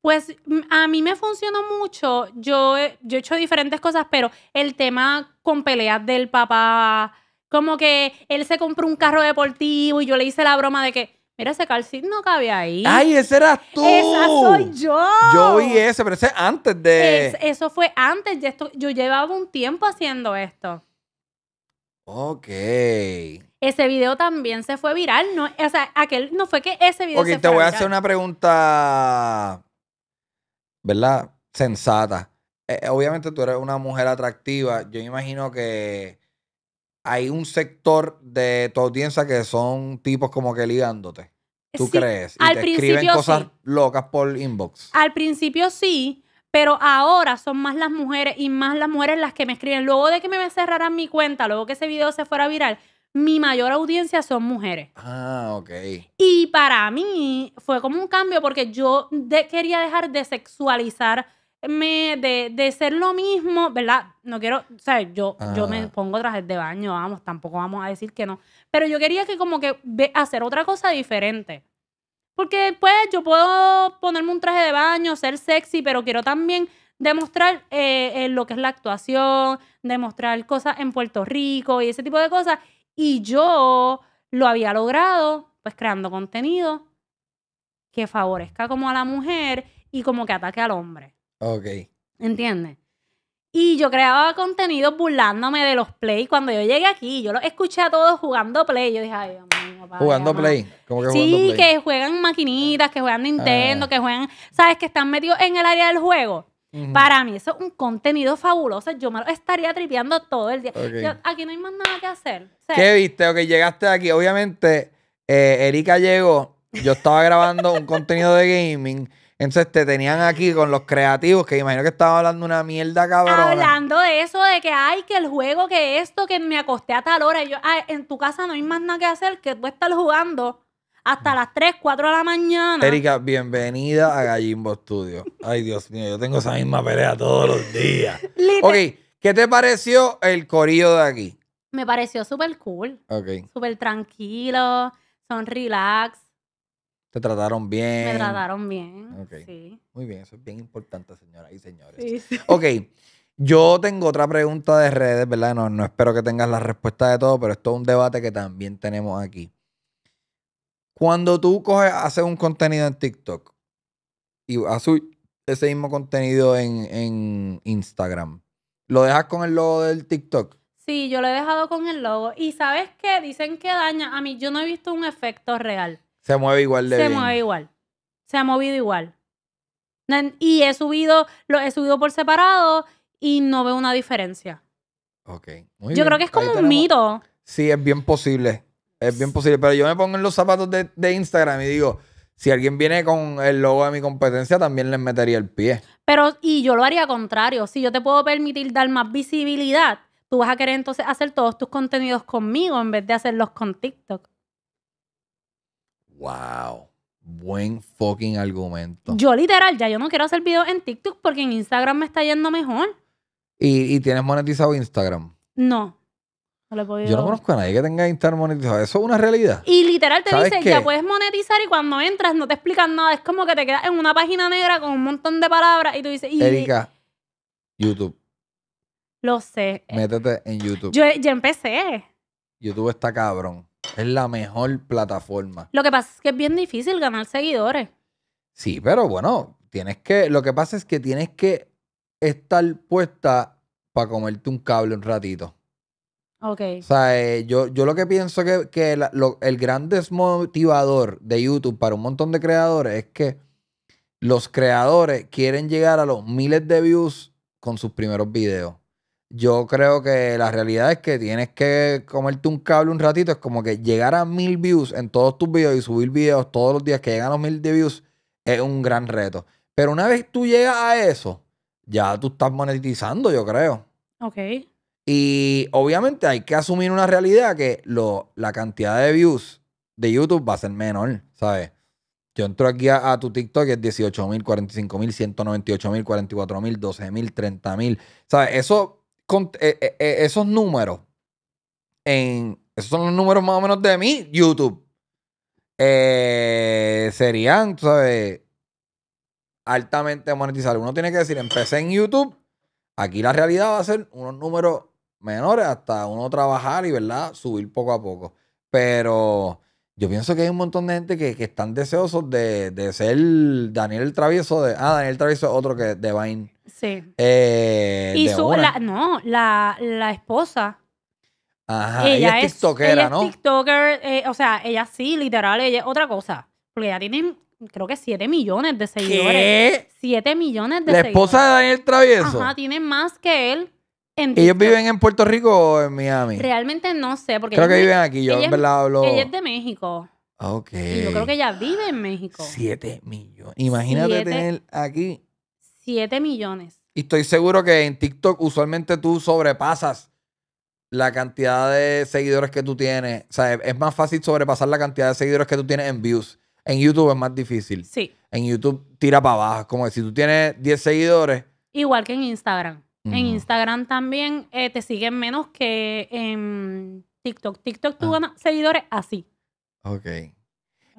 Pues a mí me funcionó mucho. Yo, yo he hecho diferentes cosas, pero el tema con peleas del papá como que él se compró un carro deportivo y yo le hice la broma de que, mira, ese calcín no cabe ahí. ¡Ay, ese eras tú! ¡Esa soy yo! Yo vi ese, pero ese antes de... eso fue antes. De esto, yo llevaba un tiempo haciendo esto. Ok. Ese video también se fue viral, ¿no? O sea, aquel no fue que ese video se fue viral. Ok, te voy a hacer una pregunta, ¿verdad? Sensata. Eh, obviamente tú eres una mujer atractiva. Yo imagino que hay un sector de tu audiencia que son tipos como que ligándote. ¿Tú crees? Y te escriben cosas locas por inbox. Al principio sí, pero ahora son más las mujeres y más las mujeres las que me escriben. Luego de que me cerraran mi cuenta, luego que ese video se fuera viral, mi mayor audiencia son mujeres. Ah, ok. Y para mí fue como un cambio porque yo quería dejar de sexualizar de, ser lo mismo, ¿verdad? No quiero, o sea, yo, yo me ah. pongo trajes de baño, vamos, tampoco vamos a decir que no. Pero yo quería que como que hacer otra cosa diferente. Porque pues yo puedo ponerme un traje de baño, ser sexy, pero quiero también demostrar eh, lo que es la actuación, demostrar cosas en Puerto Rico y ese tipo de cosas. Y yo lo había logrado, pues creando contenido que favorezca como a la mujer y como que ataque al hombre. Ok. ¿Entiendes? Y yo creaba contenido burlándome de los play. Cuando yo llegué aquí, yo los escuché a todos jugando play. Yo dije, ay, Dios Jugando play. que sí, que juegan maquinitas, que juegan Nintendo, ah. que juegan, ¿sabes? Que están metidos en el área del juego. Para mí eso es un contenido fabuloso. Yo me lo estaría tripeando todo el día. aquí no hay más nada que hacer. ¿Qué viste? Ok, llegaste aquí. Obviamente, eh, Erika llegó. Yo estaba grabando un contenido de gaming entonces te tenían aquí con los creativos, que imagino que estaba hablando una mierda cabrón. Hablando de eso, de que ay, que el juego, que esto, que me acosté a tal hora. Y yo, ay, en tu casa no hay más nada que hacer que tú estar jugando hasta las 3, 4 de la mañana. Erika, bienvenida a Gallimbo Studio. Ay, Dios mío, yo tengo esa misma pelea todos los días. ok, ¿qué te pareció el corillo de aquí? Me pareció súper cool. Ok. Súper tranquilo, son relax trataron bien. Me trataron bien. Sí. Muy bien, eso es bien importante, señoras y señores. Ok, yo tengo otra pregunta de redes, ¿verdad? No, espero que tengas la respuesta de todo, pero esto es un debate que también tenemos aquí. Cuando tú coges, haces un contenido en TikTok y haces ese mismo contenido en, en Instagram, ¿lo dejas con el logo del TikTok? Sí, yo lo he dejado con el logo. Y sabes qué, dicen que daña. A mí yo no he visto un efecto real. Se mueve igual de Se mueve igual. Se ha movido igual. Y he subido, lo he subido por separado y no veo una diferencia. Ok. yo creo que es como un mito. Sí, es bien posible. Es bien posible. Pero yo me pongo en los zapatos de, de, Instagram y digo, si alguien viene con el logo de mi competencia, también les metería el pie. Pero, y yo lo haría contrario. Si yo te puedo permitir dar más visibilidad, tú vas a querer entonces hacer todos tus contenidos conmigo en vez de hacerlos con TikTok. Wow. Buen fucking argumento. Yo literal, ya yo no quiero hacer videos en TikTok porque en Instagram me está yendo mejor. ¿Y, tienes monetizado Instagram? No. No Yo no conozco a nadie que tenga Instagram monetizado. Eso es una realidad. Y literal te dicen, ya puedes monetizar y cuando entras no te explican nada. Es como que te quedas en una página negra con un montón de palabras y tú dices... Y... Erika, YouTube. Lo sé. Métete en YouTube. Yo, ya empecé. YouTube está cabrón. Es la mejor plataforma. Lo que pasa es que es bien difícil ganar seguidores. Sí, pero bueno, tienes que. Lo que pasa es que tienes que estar puesta para comerte un cable un ratito. Ok. O sea, eh, yo, yo lo que pienso que, que el gran desmotivador de YouTube para un montón de creadores es que los creadores quieren llegar a los miles de views con sus primeros videos. Yo creo que la realidad es que tienes que comerte un cable un ratito. Es como que llegar a mil views en todos tus videos y subir videos todos los días que llegan a los mil de views es un gran reto. Pero una vez tú llegas a eso, ya tú estás monetizando, yo creo. Ok. Y obviamente hay que asumir una realidad que lo, la cantidad de views de YouTube va a ser menor, ¿sabes? Yo entro aquí a, a tu TikTok y es 18.000, 45.000, 198.000, 44.000, 12.000, 30.000. ¿Sabes? Eso eh, eh, eh, esos números en. Esos son los números más o menos de mi YouTube. serían, tú sabes, altamente monetizados, Uno tiene que decir, empecé en YouTube. Aquí la realidad va a ser unos números menores hasta uno trabajar y, ¿verdad? Subir poco a poco. Pero yo pienso que hay un montón de gente que, están deseosos de, de, ser Daniel el Travieso. De, ah, Daniel Travieso es otro que de Vine. Sí. Eh, y de su, no, la, la esposa. Ajá, ella, es tiktokera, ella ¿no? Es tiktoker, eh, o sea, ella sí, literal, ella es otra cosa. Porque ella tiene, creo que 7 millones de seguidores. ¿Qué? 7 millones de seguidores. La esposa de Daniel Travieso. Ajá, tiene más que él. ¿Ellos viven en Puerto Rico o en Miami? Realmente no sé, porque... Creo que viven aquí, yo en verdad hablo... Ella es de México. Ok. Y yo creo que ella vive en México. 7 millones. Imagínate tener aquí 7 millones. Y estoy seguro que en TikTok usualmente tú sobrepasas la cantidad de seguidores que tú tienes. O sea, es más fácil sobrepasar la cantidad de seguidores que tú tienes en views. En YouTube es más difícil. Sí. En YouTube tira para abajo. Como si tú tienes 10 seguidores. Igual que en Instagram. En Instagram también eh, te siguen menos que en TikTok. TikTok tú ah. ganas seguidores así. Ok.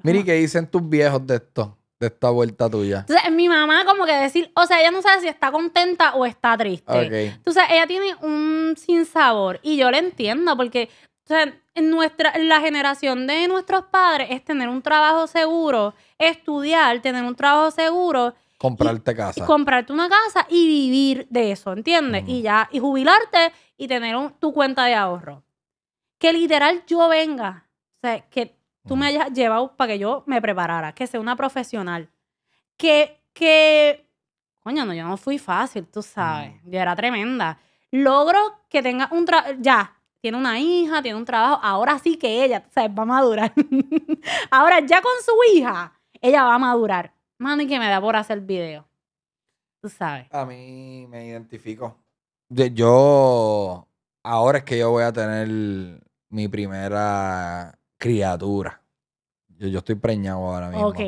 Miri, ¿qué dicen tus viejos de esto? de esta vuelta tuya? Entonces, mi mamá como que decir, o sea, ella no sabe si está contenta o está triste. Entonces, ella tiene un sinsabor y yo lo entiendo porque nuestra, la generación de nuestros padres es tener un trabajo seguro, estudiar, tener un trabajo seguro. Comprarte casa. comprarte una casa y vivir de eso, ¿entiendes? Y ya, y jubilarte y tener tu cuenta de ahorro. Que literal yo venga, o sea, que tú me hayas llevado para que yo me preparara, que sea una profesional. Que, que, coño, no, yo no fui fácil, tú sabes. Yo era tremenda. Logro que tenga un trabajo, ya, tiene una hija, tiene un trabajo, ahora sí que ella, tú sabes, va a madurar. [LAUGHS] ahora ya con su hija, ella va a madurar. Mano, y que me da por hacer video. Tú sabes. A mí me identifico. Yo, ahora es que yo voy a tener mi primera criatura. Yo, yo estoy preñado ahora mismo. Ok.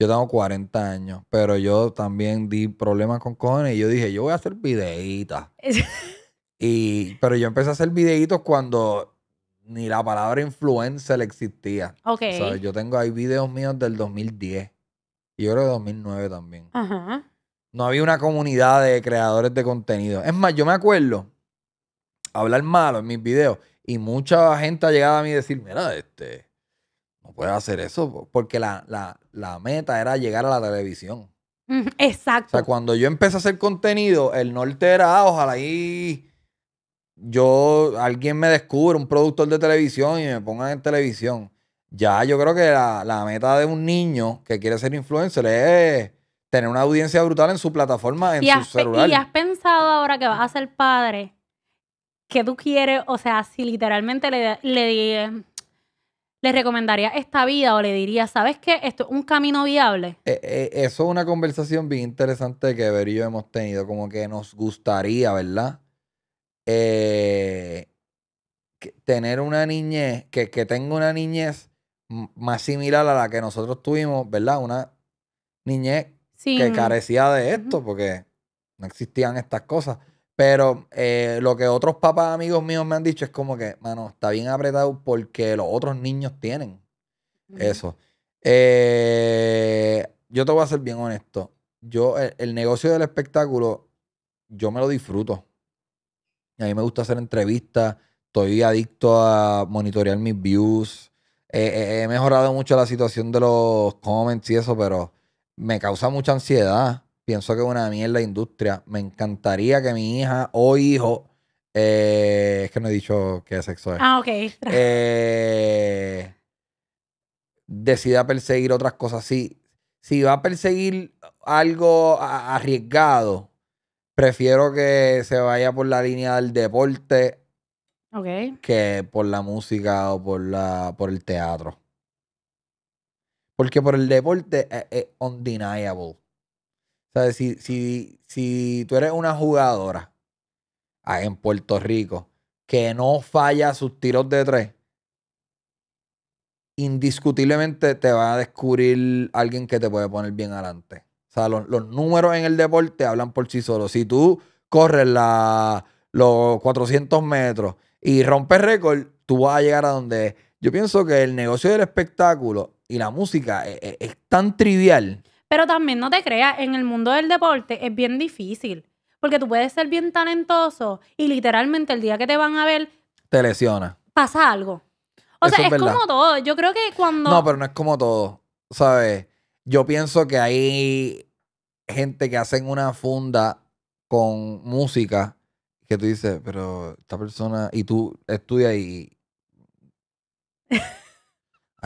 Yo tengo 40 años, pero yo también di problemas con cojones y yo dije, yo voy a hacer videitas. [LAUGHS] y, pero yo empecé a hacer videitos cuando ni la palabra influencer existía. Ok. O sea, yo tengo ahí videos míos del 2010 y yo creo que 2009 también. Ajá. No había una comunidad de creadores de contenido. Es más, yo me acuerdo hablar malo en mis videos y mucha gente ha llegado a mí y decir, mira, este, no puedes hacer eso, porque la, meta era llegar a la televisión. Exacto. O sea, cuando yo empecé a hacer contenido, el norte era, ah, ojalá ahí yo, alguien me descubre, un productor de televisión y me pongan en televisión. Ya yo creo que la, la meta de un niño que quiere ser influencer es tener una audiencia brutal en su plataforma, en su celular. ¿Y has pensado ahora que vas a ser padre? que tú quieres? O sea, si literalmente le, le, ¿Le recomendaría esta vida o le diría, ¿sabes qué? Esto es un camino viable. Eh, eh, eso es una conversación bien interesante que Ver y yo hemos tenido, como que nos gustaría, ¿verdad? Eh, tener una niñez, que, que tenga una niñez más similar a la que nosotros tuvimos, ¿verdad? Una niñez que carecía de esto, porque no existían estas cosas. Pero eh, lo que otros papás amigos míos me han dicho es como que, mano, está bien apretado porque los otros niños tienen eso. Eh, yo te voy a ser bien honesto. Yo, e, el, negocio del espectáculo, yo me lo disfruto. A mí me gusta hacer entrevistas. Estoy adicto a monitorear mis views. he mejorado mucho la situación de los comments y eso, pero me causa mucha ansiedad Pienso que es una mierda la industria. Me encantaría que mi hija o hijo. Eh, es que no he dicho qué sexo es. Ah, ok. [LAUGHS] Eh, decida perseguir otras cosas. Si, si va a perseguir algo arriesgado, prefiero que se vaya por la línea del deporte que por la música o por, la, por el teatro. Porque por el deporte es, eh, es undeniable sea, si, si, tú eres una jugadora ah, en Puerto Rico que no falla sus tiros de tres, indiscutiblemente te va a descubrir alguien que te puede poner bien adelante. O sea, los, números en el deporte hablan por sí solos. Si tú corres la, los 400 metros y rompes récord, tú vas a llegar a donde... Yo pienso que el negocio del espectáculo y la música e, e, es tan trivial. Pero también no te creas, en el mundo del deporte es bien difícil, porque tú puedes ser bien talentoso y literalmente el día que te van a ver... Te lesiona. Pasa algo. O sea, es, es como todo. Yo creo que cuando... No, pero no es como todo. ¿Sabes? Yo pienso que hay gente que hacen una funda con música que tú dices, pero esta persona, y tú estudias y [LAUGHS]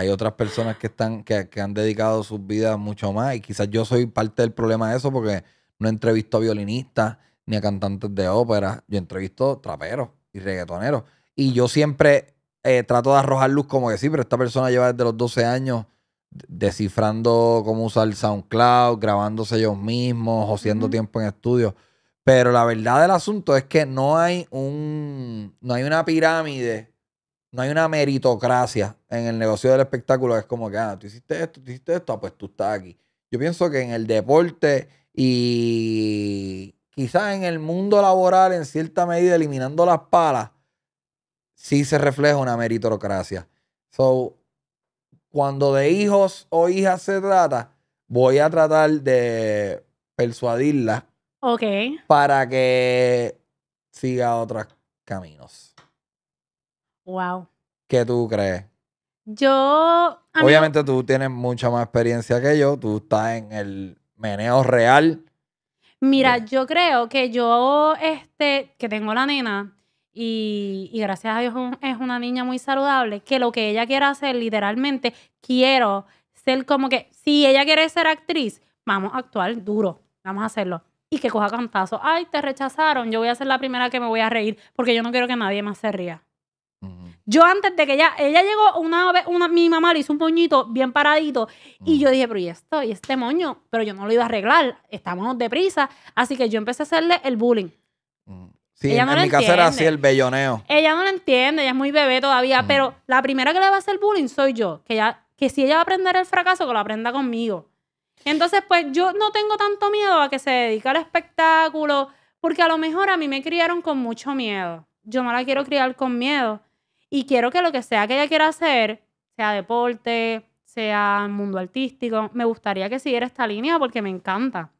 Hay otras personas que están, que, han dedicado sus vidas mucho más. Y quizás yo soy parte del problema de eso porque no entrevisto a violinistas ni a cantantes de ópera. Yo he entrevisto traperos y reggaetoneros. Y yo siempre eh, trato de arrojar luz como que sí, pero esta persona lleva desde los 12 años descifrando cómo usar el SoundCloud, grabándose ellos mismos, o haciendo tiempo en estudio. Pero la verdad del asunto es que no hay un, no hay una pirámide no hay una meritocracia en el negocio del espectáculo. Es como que, ah, tú hiciste esto, tú hiciste esto, ah, pues tú estás aquí. Yo pienso que en el deporte y quizás en el mundo laboral, en cierta medida, eliminando las palas, sí se refleja una meritocracia. So, cuando de hijos o hijas se trata, voy a tratar de persuadirla Para que siga otros caminos. Wow. ¿Qué tú crees? Yo. Obviamente tú tienes mucha más experiencia que yo. Tú estás en el meneo real. Mira, yo creo que yo, este, que tengo la nena y, y gracias a Dios es una niña muy saludable, que lo que ella quiera hacer, literalmente, quiero ser como que, si ella quiere ser actriz, vamos a actuar duro, vamos a hacerlo. Y que coja cantazo. Ay, te rechazaron, yo voy a ser la primera que me voy a reír, porque yo no quiero que nadie más se ría. Yo antes de que ella, ella llegó una vez, una, mi mamá le hizo un moñito bien paradito y yo dije, pero ¿y esto? ¿Y este moño? Pero yo no lo iba a arreglar, estábamos deprisa, así que yo empecé a hacerle el bullying. Sí, no en mi casa era así el belloneo. Ella no lo entiende, ella es muy bebé todavía, pero la primera que le va a hacer bullying soy yo, que, ya que si ella va a aprender el fracaso, que lo aprenda conmigo. Entonces, pues yo no tengo tanto miedo a que se dedique al espectáculo, porque a lo mejor a mí me criaron con mucho miedo. Yo no la quiero criar con miedo. Y quiero que lo que sea que ella quiera hacer, sea deporte, sea mundo artístico, me gustaría que siguiera esta línea porque me encanta.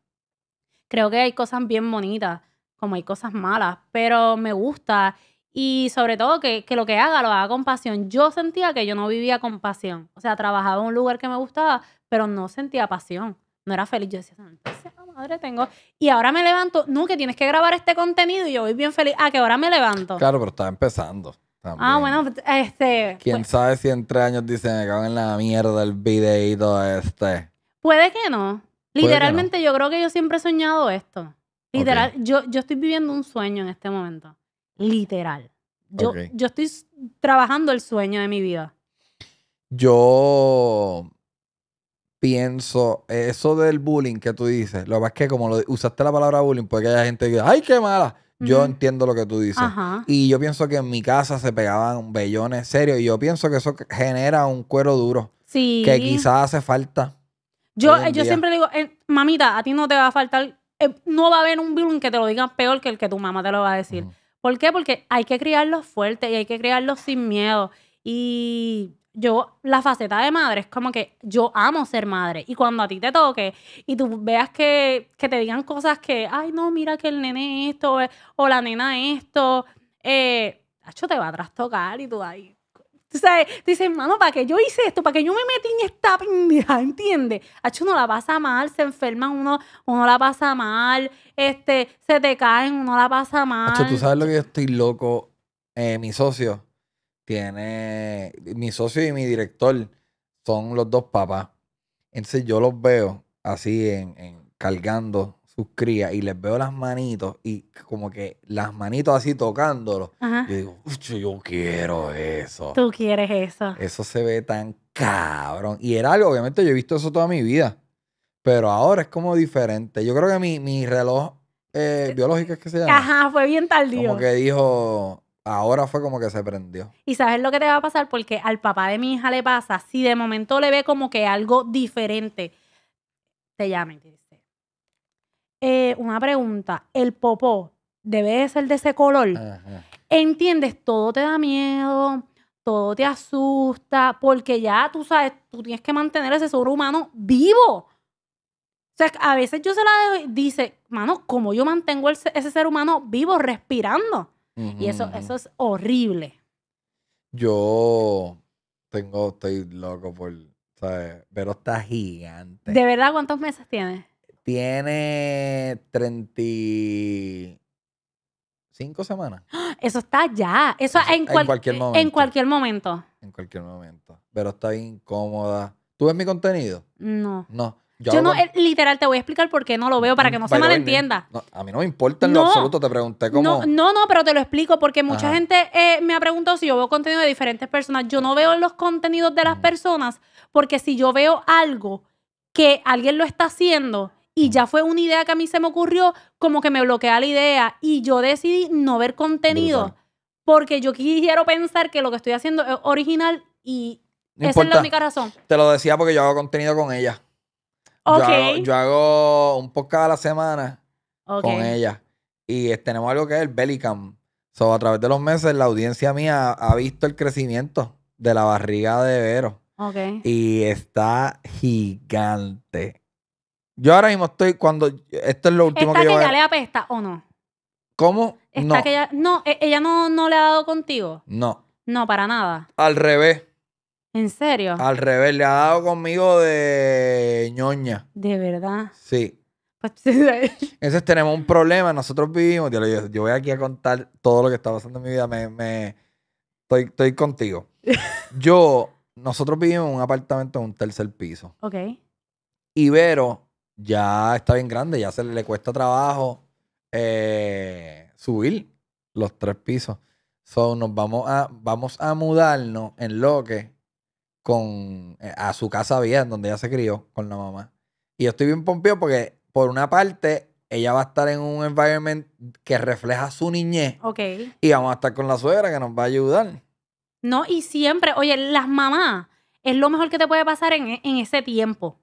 Creo que hay cosas bien bonitas, como hay cosas malas, pero me gusta y sobre todo que, lo que haga lo haga con pasión. Yo sentía que yo no vivía con pasión. O sea, trabajaba en un lugar que me gustaba, pero no sentía pasión. No era feliz. Yo decía, madre tengo. Y ahora me levanto. No, que tienes que grabar este contenido y yo voy bien feliz. Ah, que ahora me levanto. Claro, pero está empezando. Ah, bueno, este. Quién pues sabe si en tres años dicen, me cago en la mierda el videíto este. Puede que no. Literalmente, yo creo que yo siempre he soñado esto. Literal, yo, yo estoy viviendo un sueño en este momento. Literal. Yo, yo estoy trabajando el sueño de mi vida. Yo pienso, eso del bullying que tú dices, lo que pasa es que como lo, usaste la palabra bullying, porque hay gente que dice, ¡ay, qué mala! Yo entiendo lo que tú dices. Y yo pienso que en mi casa se pegaban bellones, serio. Y yo pienso que eso genera un cuero duro. Sí. Que quizás hace falta. Yo, eh, yo siempre digo, eh, mamita, a ti no te va a faltar. Eh, no va a haber un virus que te lo digan peor que el que tu mamá te lo va a decir. ¿Por qué? Porque hay que criarlos fuerte y hay que criarlos sin miedo. Y yo, la faceta de madre es como que yo amo ser madre. Y cuando a ti te toque y tú veas que, te digan cosas que, ay, no, mira que el nene esto, eh, o la nena esto, eh, te va a trastocar y tú ahí. Tú sabes, dices, hermano, ¿para qué yo hice esto? ¿Para qué yo me metí en esta pendeja? ¿Entiendes? Hacho uno la pasa mal, se enferma uno, uno la pasa mal, este, se te caen, uno la pasa mal. Hacho, tú sabes lo que yo estoy loco, eh, mi socio tiene mi socio y mi director son los dos papás. Entonces yo los veo así en, cargando sus crías y les veo las manitos y como que las manitos así tocándolo Yo digo, yo quiero eso. Tú quieres eso. Eso se ve tan cabrón. Y era algo, obviamente yo he visto eso toda mi vida, pero ahora es como diferente. Yo creo que mi, mi reloj eh, eh, biológico es que se llama. Ajá, fue bien tardío. Como que dijo, ahora fue como que se prendió. Y sabes lo que te va a pasar porque al papá de mi hija le pasa, si de momento le ve como que algo diferente, te llama dice, eh, una pregunta, el popó debe ser de ese color. ¿Entiendes? Todo te da miedo, todo te asusta, porque ya tú sabes, tú tienes que mantener ese ser humano vivo. O sea, a veces yo se la dejo y dice, mano, ¿cómo yo mantengo ese ser humano vivo respirando? y eso, eso es horrible. Yo tengo, estoy loco por, ¿sabes? Pero está gigante. ¿De verdad cuántos meses tiene? Tiene 35 semanas. ¡Ah! Eso está ya. Eso, en, en, cualquier momento. En cualquier momento. En cualquier momento. Pero está incómoda. ¿Tú ves mi contenido? No. No. Yo, no, eh, literal, te voy a explicar por qué no lo veo para mm, que no se malentienda. entienda a mí no me importa en lo absoluto, te pregunté cómo. No, no, pero te lo explico porque mucha gente eh, me ha preguntado si yo veo contenido de diferentes personas. Yo no veo los contenidos de las mm. personas porque si yo veo algo que alguien lo está haciendo y mm. ya fue una idea que a mí se me ocurrió, como que me bloquea la idea y yo decidí no ver contenido porque yo quiero pensar que lo que estoy haciendo es original y esa es la única razón. Te lo decía porque yo hago contenido con ella. Yo, hago, un podcast a la semana con ella. Y eh, tenemos algo que es el Bellicam. So, a través de los meses, la audiencia mía ha visto el crecimiento de la barriga de Vero. Y está gigante. Yo ahora mismo estoy cuando. Esto es lo último que, que que ya le apesta o no? ¿Cómo? Que ella, no, e, ella no, no le ha dado contigo. No. No, para nada. Al revés. ¿En serio? Al revés, le ha dado conmigo de ñoña. ¿De verdad? Sí. Entonces pues, [LAUGHS] tenemos un problema, nosotros vivimos, yo, voy aquí a contar todo lo que está pasando en mi vida, me, estoy, contigo. [LAUGHS] Yo, nosotros vivimos en un apartamento en un tercer piso. Ok. Vero ya está bien grande, ya se le, cuesta trabajo eh, subir los tres pisos. So, nos vamos a, vamos a mudarnos en lo que con, eh, a su casa vieja, donde ella se crió con la mamá. Y yo estoy bien pompeo porque, por una parte, ella va a estar en un environment que refleja su niñez. Ok. Y vamos a estar con la suegra que nos va a ayudar. No, y siempre, oye, las mamás es lo mejor que te puede pasar en, en ese tiempo.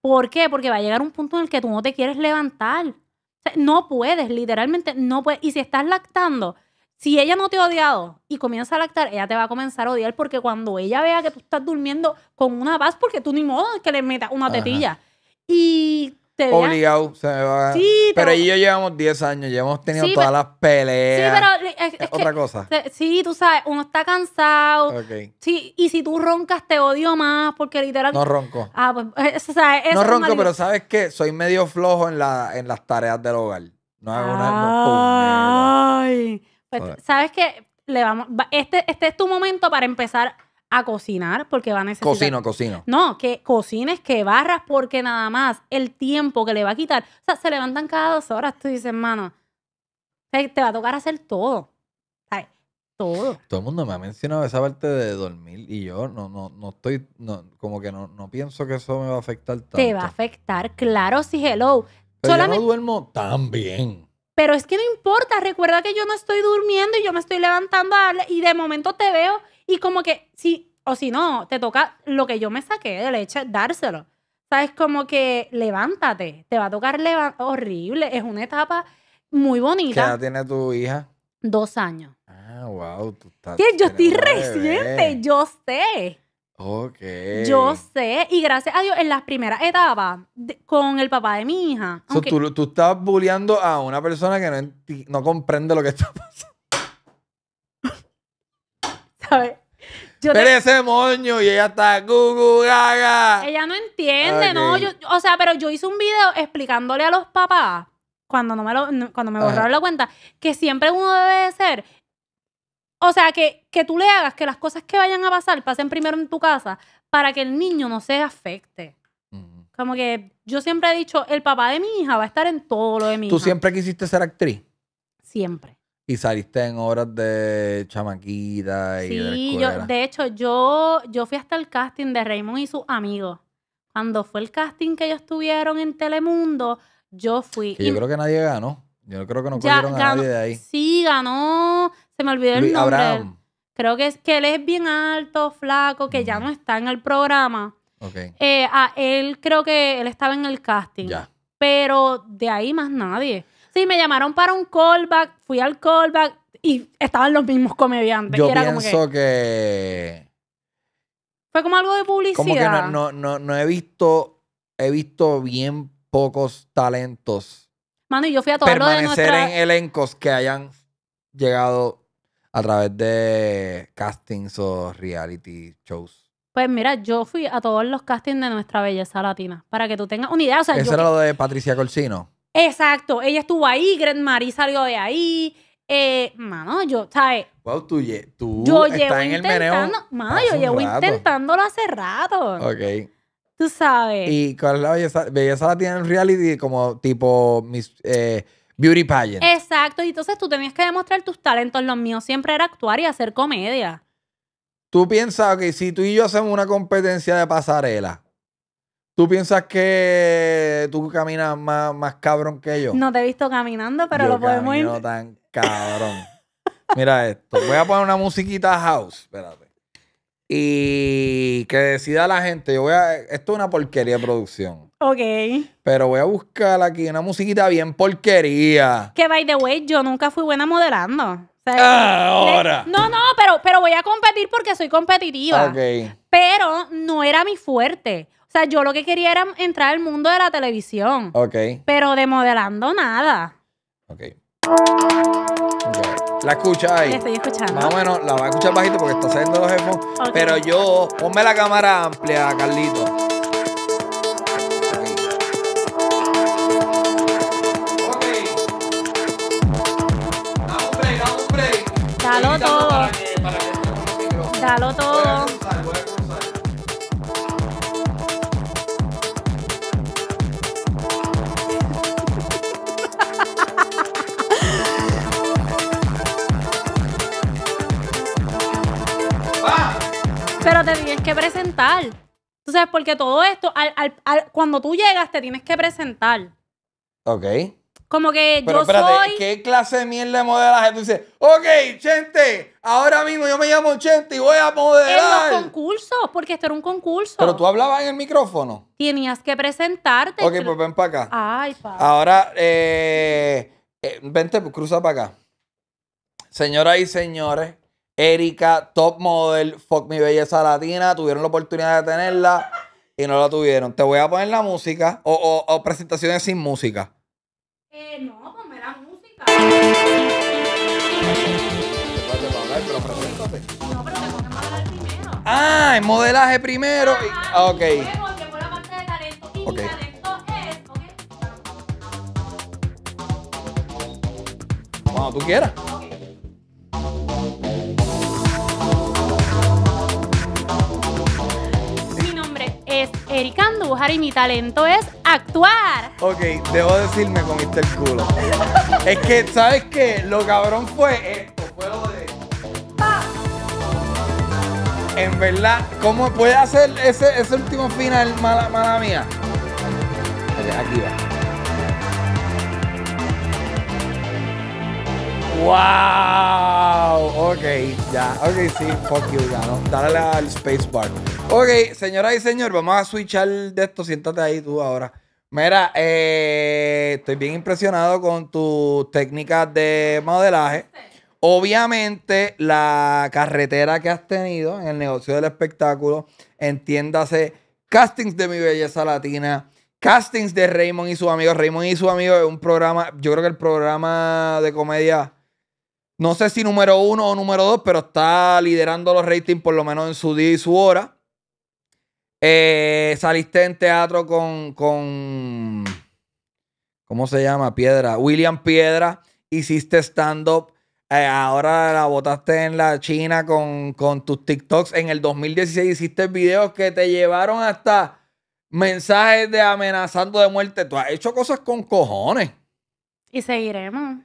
¿Por qué? Porque va a llegar un punto en el que tú no te quieres levantar. O sea, no puedes, literalmente no puedes. Y si estás lactando, si ella no te ha odiado y comienza a lactar, ella te va a comenzar a odiar porque cuando ella vea que tú estás durmiendo con una paz, porque tú ni modo que le metas una tetilla. Y te Obligado, se va. Sí, pero, yo llevamos 10 años, ya hemos tenido todas las peleas. Sí, pero es, otra cosa. sí, tú sabes, uno está cansado. Okay. Sí, y si tú roncas, te odio más porque literalmente. No ronco. Ah, pues, [LAUGHS] o sea, no ronco, pero sabes que soy medio flojo en, la, en las tareas del hogar. No hago Ay. Pues, ¿Sabes qué? Le vamos, este, este es tu momento para empezar a cocinar porque van a necesitar. Cocino, cocino. No, que cocines, que barras, porque nada más el tiempo que le va a quitar. O sea, se levantan cada dos horas, tú dices, hermano, te va a tocar hacer todo. todo. Todo el mundo me ha mencionado esa parte de dormir y yo no, no, no estoy, no, como que no, no pienso que eso me va a afectar tanto. Te va a afectar, claro, sí, hello. Pero yo no duermo tan bien pero es que no importa, recuerda que yo no estoy durmiendo y yo me estoy levantando a darle, y de momento te veo y como que, sí o si no, te toca lo que yo me saqué de leche, dárselo. ¿Sabes? Como que levántate, te va a tocar horrible, es una etapa muy bonita. ¿Qué edad tiene tu hija? Dos años. Ah, wow, tú estás. ¿Qué? Yo estoy reciente, yo sé. Ok. Yo sé, y gracias a Dios, en las primeras etapas, con el papá de mi hija. tú, tú, estás bulleando a una persona que no, comprende lo que está pasando. [LAUGHS] ¿Sabes? Yo moño y ella está gugu Ella no entiende, ¿no? o sea, pero yo hice un video explicándole a los papás, cuando no me cuando me borraron la cuenta, que siempre uno debe ser o sea, que, tú le hagas que las cosas que vayan a pasar pasen primero en tu casa para que el niño no se afecte. Como que yo siempre he dicho, el papá de mi hija va a estar en todo lo de mi hija. ¿Tú siempre quisiste ser actriz? Siempre. Y saliste en horas de chamaquita y sí, de yo, de hecho, yo, yo fui hasta el casting de Raymond y sus amigos. Cuando fue el casting que ellos estuvieron en Telemundo, yo fui. yo creo que nadie ganó. Yo creo que no cogieron a nadie de ahí. Sí, ganó se me olvidó el nombre. Creo que es que él es bien alto, flaco, que ya no está en el programa. Eh, a él creo que él estaba en el casting. Pero de ahí más nadie. Sí, me llamaron para un callback, fui al callback y estaban los mismos comediantes. Yo pienso que... Fue como algo de publicidad. Como que no, no, no, he visto, he visto bien pocos talentos. Mano, y yo fui a todo de Permanecer en elencos que hayan llegado a través de castings o reality shows? Pues mira, yo fui a todos los castings de nuestra belleza latina, para que tú tengas una idea. Eso era lo de Patricia Colcino. Exacto, ella estuvo ahí, Gret Marie salió de ahí. Eh, mano, yo, ¿sabes? Eh, wow, tú, yo intentando, el Mano, yo llevo intentándolo hace rato. Ok. Tú sabes. ¿Y cuál es la belleza, belleza latina en reality? Como tipo mis, eh, Beauty pageant. Exacto, y entonces tú tenías que demostrar tus talentos. Los míos siempre era actuar y hacer comedia. ¿Tú piensas que si tú y yo hacemos una competencia de pasarela, ¿tú piensas que tú caminas más, más cabrón que yo? No te he visto caminando, pero lo podemos ir. No tan cabrón. Mira esto. Voy a poner una musiquita house. Espérate. Y que decida la gente. Yo voy a. Esto es una porquería de producción. Ok. Pero voy a buscar aquí una musiquita bien porquería. Que by the way, yo nunca fui buena modelando. Ah, ahora. No, no, pero, pero voy a competir porque soy competitiva. Ok. Pero no era mi fuerte. O sea, yo lo que quería era entrar al mundo de la televisión. Ok. Pero de modelando nada. Ok. okay. La escucha ahí. La estoy escuchando. Más o la va a escuchar bajito porque está saliendo los Pero yo, ponme la cámara amplia, Carlito. Dalo todo. Dalo todo. Pero te tienes que presentar. Tú sabes, porque todo esto, al, al, cuando tú llegas, te tienes que presentar. Ok. Como que yo espérate, soy... ¿qué clase de mierda de modelaje? Tú dices, ok, gente ahora mismo yo me llamo gente y voy a modelar. En los concursos, porque esto era un concurso. Pero tú hablabas en el micrófono. Tenías que presentarte. Ok, pues ven para acá. Ay, pa. Ahora, eh, eh vente, pues, cruza para acá. Señoras y señores, Erika, top model, fuck mi belleza latina, tuvieron la oportunidad de tenerla y no la tuvieron. Te voy a poner la música o, o presentaciones sin música. Eh, no, pues me da música. No, pero te ponen modelar primero. Ah, el modelaje primero. Ajá, ah, ok. Luego llegó la parte de talento. Y okay. mi talento es. Okay. Cuando tú quieras. Ok. Erika Andújar y mi talento es actuar. Ok, debo decirme con este el culo. es que, ¿sabes qué? Lo cabrón fue esto, fue lo de... pa. En verdad, ¿cómo voy a hacer ese, último final, mala, mía? aquí va. ¡Wow! Ok, ya. Ok, sí, fuck you, ya, ¿no? Dale al bar. Ok, señora y señor, vamos a switchar de esto. Siéntate ahí tú ahora. Mira, eh, estoy bien impresionado con tus técnicas de modelaje. Obviamente, la carretera que has tenido en el negocio del espectáculo, entiéndase, castings de mi belleza latina. Castings de Raymond y su amigo Raymond y su amigo es un programa, yo creo que el programa de comedia no sé si número uno o número dos, pero está liderando los ratings por lo menos en su día y su hora. Eh, saliste en teatro con, ¿Cómo se llama? Piedra. William Piedra. Hiciste stand-up. Eh, ahora la botaste en la China con, con tus TikToks. En el 2016 hiciste videos que te llevaron hasta mensajes de amenazando de muerte. Tú has hecho cosas con cojones. Y seguiremos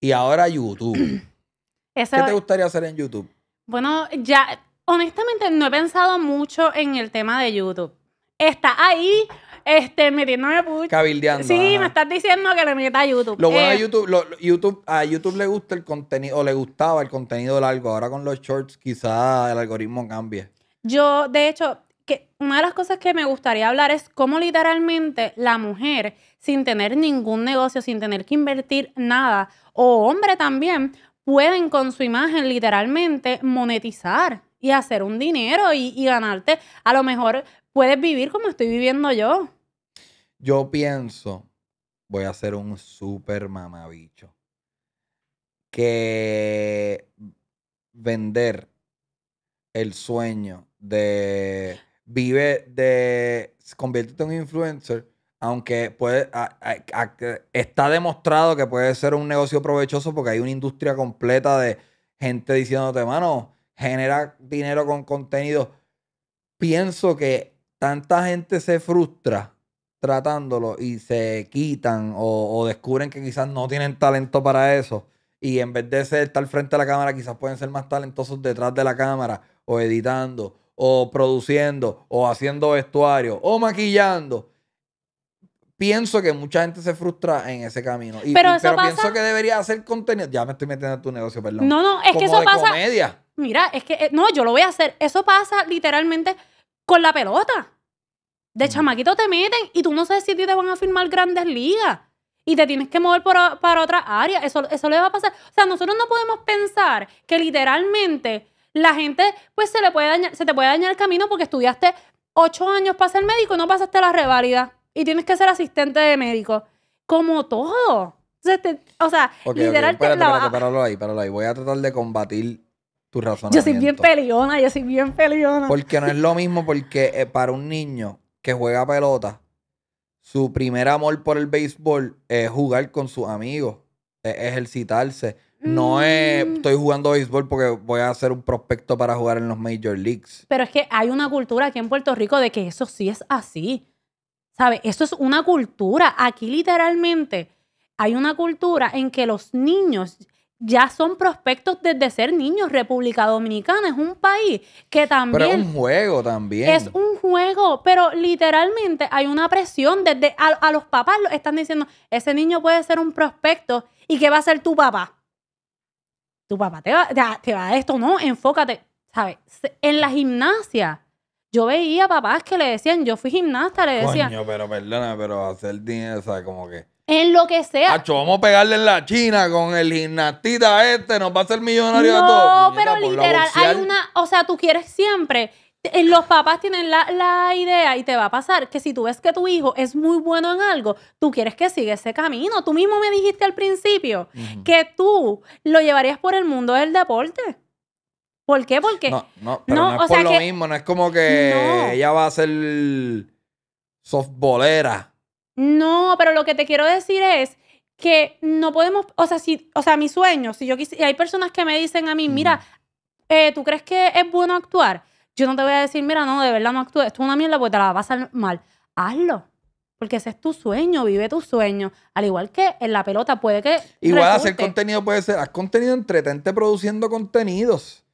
y ahora YouTube. [CLEARS THROAT] ¿Qué te gustaría hacer en YouTube? Bueno, ya, honestamente no he pensado mucho en el tema de YouTube. Está ahí, este, metiéndome pucho. Cabildeando. Sí, me estás diciendo que le metas a YouTube. Lo bueno eh, YouTube, a YouTube le gusta el contenido, o le gustaba el contenido largo. Ahora con los shorts quizá el algoritmo cambie. Yo, de hecho, que una de las cosas que me gustaría hablar es cómo literalmente la mujer sin tener ningún negocio, sin tener que invertir nada, o hombre también, pueden con su imagen literalmente monetizar y hacer un dinero y, ganarte. A lo mejor puedes vivir como estoy viviendo yo. Yo pienso, voy a ser un super mamabicho, que vender el sueño de vive de conviértete en un influencer aunque puede, está demostrado que puede ser un negocio provechoso porque hay una industria completa de gente diciéndote, mano, genera dinero con contenido. Pienso que tanta gente se frustra tratándolo y se quitan o, descubren que quizás no tienen talento para eso. Y en vez de ser, estar frente a la cámara, quizás pueden ser más talentosos detrás de la cámara o editando o produciendo o haciendo vestuario o maquillando pienso que mucha gente se frustra en ese camino. pero, pienso que debería hacer contenido. Ya me estoy metiendo en tu negocio, perdón. No, no, es que eso pasa. Mira, es que eh, no, yo lo voy a hacer. Eso pasa literalmente con la pelota. De mm. chamaquito te meten y tú no sabes si te van a firmar grandes ligas. Y te tienes que mover para otra área. Eso, eso le va a pasar. O sea, nosotros no podemos pensar que literalmente la gente pues se le puede dañar, se te puede dañar el camino porque estudiaste ocho años para ser médico y no pasaste la revalida y tienes que ser asistente de médico. Como todo. o sea, liderarte literal páralo ahí, ahí. Voy a tratar de combatir tu razonamiento. Yo soy bien peliona, yo soy bien peliona. Porque no es lo mismo porque eh, para un niño que juega pelota, su primer amor por el béisbol es jugar con sus amigos, es ejercitarse. No mm. es, estoy jugando béisbol porque voy a hacer un prospecto para jugar en los Major Leagues. Pero es que hay una cultura aquí en Puerto Rico de que eso sí es así. ¿Sabes? Eso es una cultura. Aquí literalmente hay una cultura en que los niños ya son prospectos desde ser niños. República Dominicana es un país que también... Pero es un juego también. Es un juego, pero literalmente hay una presión desde a, los papás. Lo están diciendo, ese niño puede ser un prospecto y que va a ser tu papá? Tu papá te va, te va a esto, no, enfócate. ¿Sabes? En la gimnasia yo veía papás que le decían, yo fui gimnasta, le decían. Coño, pero perdona, pero hacer dinero, sea, Como que. En lo que sea. Acho, vamos a pegarle en la China con el gimnastita este, nos va a hacer millonario a todos. No, pero literal, hay una. O sea, tú quieres siempre. Eh, los papás tienen la, idea y te va a pasar que si tú ves que tu hijo es muy bueno en algo, tú quieres que siga ese camino. Tú mismo me dijiste al principio que tú lo llevarías por el mundo del deporte. ¿Por qué? Porque. No, no, pero no, es por lo mismo, no es como que ella va a ser softbolera. No, pero lo que te quiero decir es que no podemos, o sea, si, o sea, mi sueño, si yo quisiera, hay personas que me dicen a mí, mira, eh, ¿tú crees que es bueno actuar? Yo no te voy a decir, mira, no, de verdad no actúes, esto es una mierda porque te la vas a pasar mal. Hazlo, porque ese es tu sueño, vive tu sueño. Al igual que en la pelota puede que... Igual hacer contenido puede ser, haz contenido, entretente produciendo contenidos.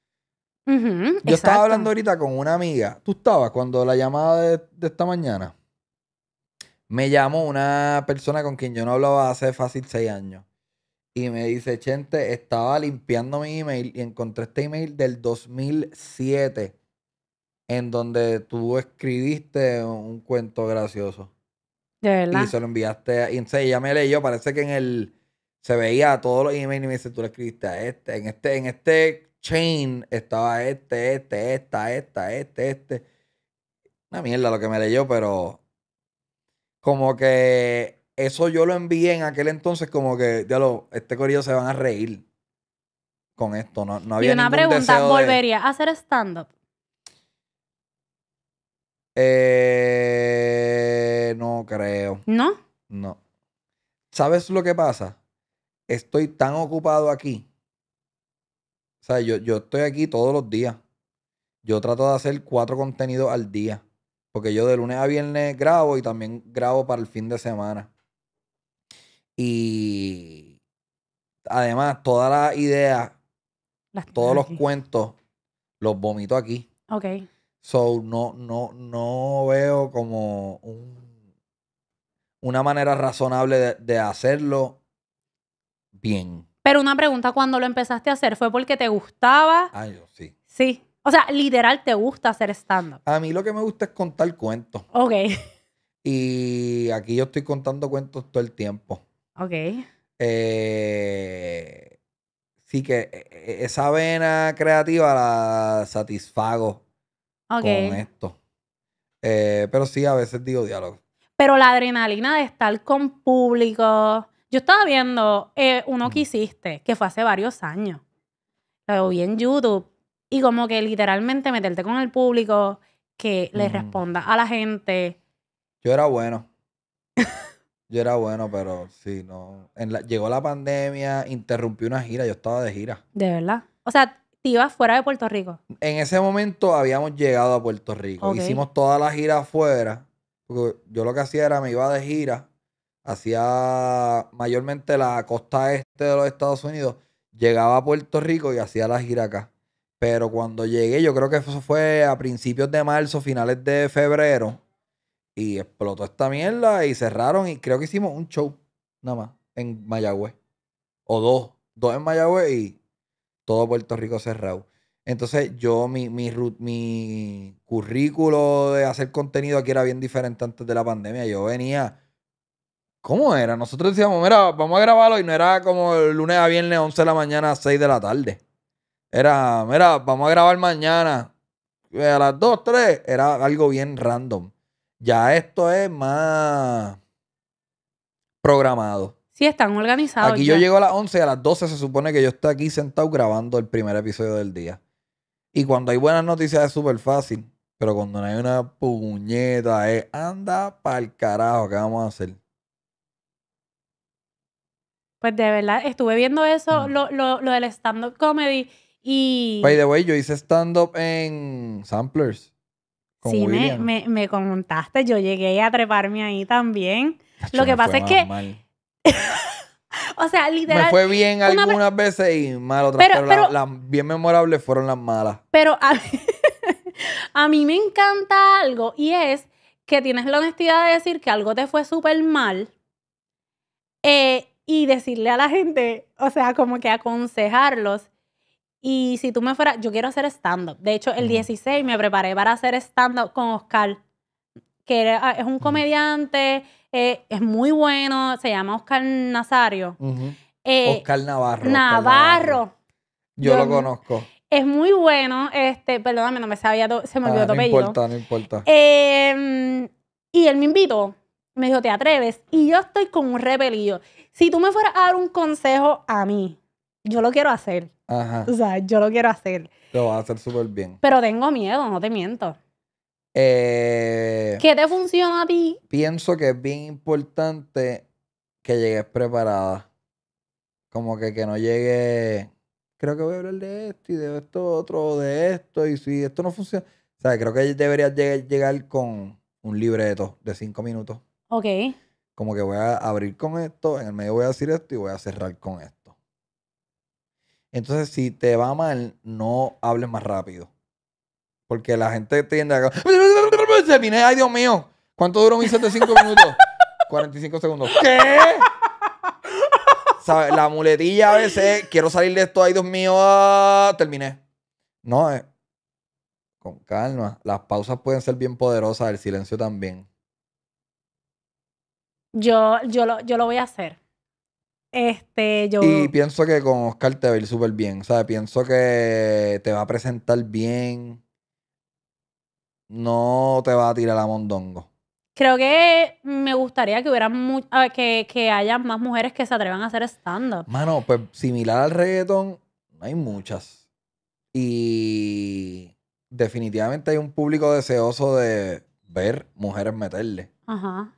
Yo estaba hablando ahorita con una amiga. Tú estabas cuando la llamada de, esta mañana me llamó una persona con quien yo no hablaba hace fácil seis años. Y me dice, Chente, estaba limpiando mi email y encontré este email del 2007 en donde tú escribiste un cuento gracioso. De verdad. Y se lo enviaste. A, y se me leyó, parece que en el... Se veía todos los emails y me dice, tú lo escribiste a este, en este, en este chain estaba este, este, esta, esta, este, este. Una mierda lo que me leyó, pero como que eso yo lo envié en aquel entonces como que, ya lo, este corillo se van a reír con esto. No, no había y una pregunta, ¿volvería a hacer stand-up? Eh, no creo. ¿No? No. ¿Sabes lo que pasa? Estoy tan ocupado aquí o sea, yo, estoy aquí todos los días. Yo trato de hacer cuatro contenidos al día. Porque yo de lunes a viernes grabo y también grabo para el fin de semana. Y además, todas las ideas, todos los cuentos, los vomito aquí. Ok. So, no, no, no veo como una manera razonable de, de hacerlo bien. Pero una pregunta, cuando lo empezaste a hacer, ¿fue porque te gustaba? Ah, yo sí. Sí. O sea, literal, ¿te gusta hacer stand-up? A mí lo que me gusta es contar cuentos. Ok. Y aquí yo estoy contando cuentos todo el tiempo. Ok. Eh, sí que eh, eh, esa vena creativa la satisfago con esto. pero sí, a veces digo diálogo. Pero la adrenalina de estar con público, yo estaba viendo eh, uno que mm. hiciste, que fue hace varios años. Lo vi en YouTube. Y como que literalmente meterte con el público, que le responda a la gente. Yo era bueno. yo era bueno, pero sí, no. llegó la pandemia, interrumpí una gira, yo estaba de gira. De verdad. O sea, te ibas fuera de Puerto Rico. En ese momento habíamos llegado a Puerto Rico. Hicimos toda la gira afuera. Porque yo lo que hacía era me iba de gira hacía mayormente la costa este de los Estados Unidos, llegaba a Puerto Rico y hacía las gira acá. Pero cuando llegué, yo creo que eso fue a principios de marzo, finales de febrero, y explotó esta mierda y cerraron y creo que hicimos un show nada más en Mayagüez. O dos, dos en Mayagüez y todo Puerto Rico cerrado. Entonces yo, mi, mi, mi currículo de hacer contenido aquí era bien diferente antes de la pandemia. Yo venía ¿Cómo era? Nosotros decíamos, mira, vamos a grabarlo y no era como el lunes a viernes 11 de la mañana a 6 de la tarde. Era, mira, vamos a grabar mañana eh, a las 2, 3. Era algo bien random. Ya esto es más programado. Sí, están organizados. Aquí yo llego a las 11 y a las 12 se supone que yo estoy aquí sentado grabando el primer episodio del día. Y cuando hay buenas noticias es súper fácil. Pero cuando no hay una puñeta es, anda pa'l carajo, ¿qué vamos a hacer? pues de verdad, estuve viendo eso, mm. lo, del stand-up comedy y... By the way, yo hice stand-up en Samplers. sí, me, me, contaste, yo llegué a treparme ahí también. lo que pasa es que... [LAUGHS] o sea, literal... Me fue bien algunas veces y mal otras, pero, las bien memorables fueron las malas. Pero a, [LAUGHS] a mí me encanta algo y es que tienes la honestidad de decir que algo te fue súper mal eh, y decirle a la gente, o sea, como que aconsejarlos. Y si tú me fueras, yo quiero hacer stand-up. De hecho, el 16 me preparé para hacer stand-up con Oscar, que ah, es un comediante, eh, es muy bueno, se llama Oscar Nazario. Eh, Oscar Navarro. Navarro. Yo, lo conozco. Es muy bueno, este, perdóname, no me sabía, se me olvidó ah, todo. no No importa, no importa. Em, y él me invitó me dijo, ¿te atreves? Y yo estoy con un repelido. Si tú me fueras a dar un consejo a mí, yo lo quiero hacer. Ajá. O sea, yo lo quiero hacer. Lo vas a hacer súper bien. Pero tengo miedo, no te miento. Eh, ¿Qué te funciona a ti? Pienso que es bien importante que llegues preparada. Como que, que no llegue. Creo que voy a hablar de esto y de esto otro, de esto. Y si esto no funciona. O sea, creo que deberías llegar con un libreto de cinco minutos Ok. Como que voy a abrir con esto, en el medio voy a decir esto y voy a cerrar con esto. Entonces, si te va mal, no hables más rápido. Porque la gente tiende a... Terminé, ay Dios mío. ¿Cuánto duró mi 75 minutos? 45 [LAUGHS] segundos. ¿Qué? La muletilla a veces, quiero salir de esto, ay Dios mío, ah, terminé. No, eh, con calma. Las pausas pueden ser bien poderosas, el silencio también. Yo, yo, lo, yo lo voy a hacer. Este, yo... Y pienso que con Oscar te va súper bien. O sea, pienso que te va a presentar bien. No te va a tirar a mondongo. Creo que me gustaría que hubiera que, haya más mujeres que se atrevan a hacer stand-up. Mano, pues similar al reggaeton, hay muchas. Y definitivamente hay un público deseoso de ver mujeres meterle. Ajá.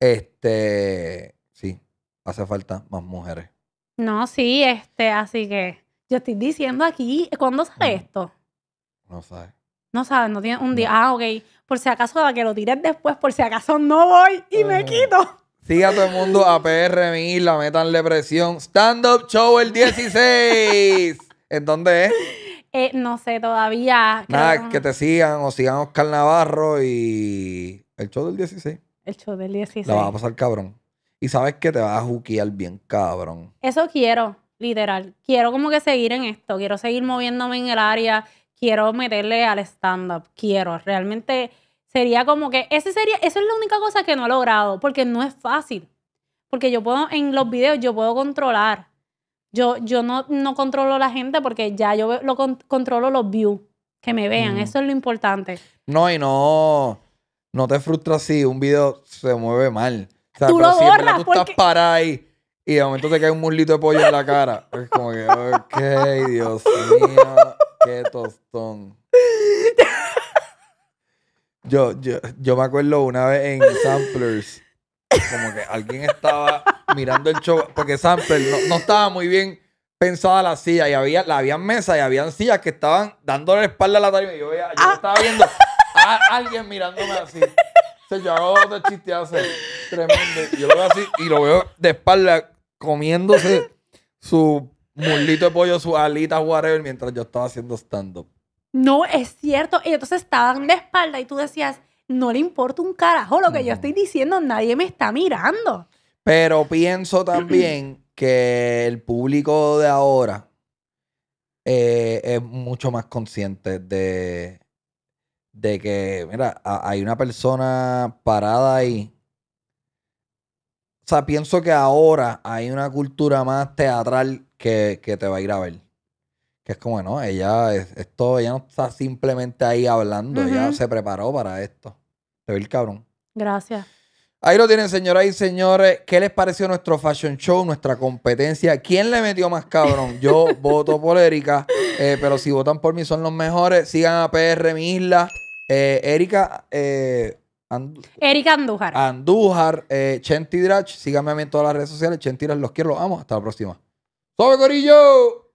Este, sí, hace falta más mujeres. No, sí, este, así que yo estoy diciendo aquí, ¿cuándo sale esto? No sabe. No sabe, no tiene un día. Ah, ok. Por si acaso para que lo tires después, por si acaso no voy y me quito. Siga todo el mundo a PR la metanle presión. Stand Up Show el 16. [LAUGHS] ¿En dónde es? Eh, no sé todavía. Nada, que, que te sigan o sigan Oscar Navarro y el show del 16. El show del 16. La a pasar cabrón. Y sabes que te vas a juquear bien cabrón. Eso quiero, literal. Quiero como que seguir en esto. Quiero seguir moviéndome en el área. Quiero meterle al stand-up. Quiero. Realmente sería como que... Ese sería, eso es la única cosa que no he logrado. Porque no es fácil. Porque yo puedo, en los videos, yo puedo controlar. Yo, yo no, no controlo la gente porque ya yo lo controlo los views. Que me vean. Eso es lo importante. No, y no no te frustras si un video se mueve mal. O sea, pero lo tú estás parada ahí y de momento te cae un muslito de pollo en la cara. Es como que, ok, Dios mío, qué tostón. Yo, yo, yo me acuerdo una vez en Samplers, como que alguien estaba mirando el show, porque Samplers no, estaba muy bien pensada la silla y había, la, habían mesas y habían sillas que estaban dándole la espalda a la tarima y yo, veía, ah. estaba viendo alguien mirándome así. se sea, yo hago otro chiste tremendo. Yo lo veo así y lo veo de espalda comiéndose su muslito de pollo, su alita, whatever, mientras yo estaba haciendo stand-up. No, es cierto. Y entonces estaban de espalda y tú decías, no le importa un carajo lo que yo estoy diciendo, nadie me está mirando. Pero pienso también que el público de ahora eh, es mucho más consciente de de que, mira, hay una persona parada ahí. O sea, pienso que ahora hay una cultura más teatral que, que te va a ir a ver. Que es como, no, ella, esto, ella no está simplemente ahí hablando, ella se preparó para esto. Te ve el cabrón. Gracias. Ahí lo tienen, señoras y señores. ¿Qué les pareció nuestro fashion show, nuestra competencia? ¿Quién le metió más cabrón? Yo [LAUGHS] voto por Erika, eh, pero si votan por mí son los mejores. Sigan a PR, mi isla. Eh, Erika. Eh, Erika Andújar. Andújar, eh, Chenti Drach. Síganme a mí en todas las redes sociales. Chenti Drach, los quiero, los amo. Hasta la próxima. ¡Sobe, Corillo!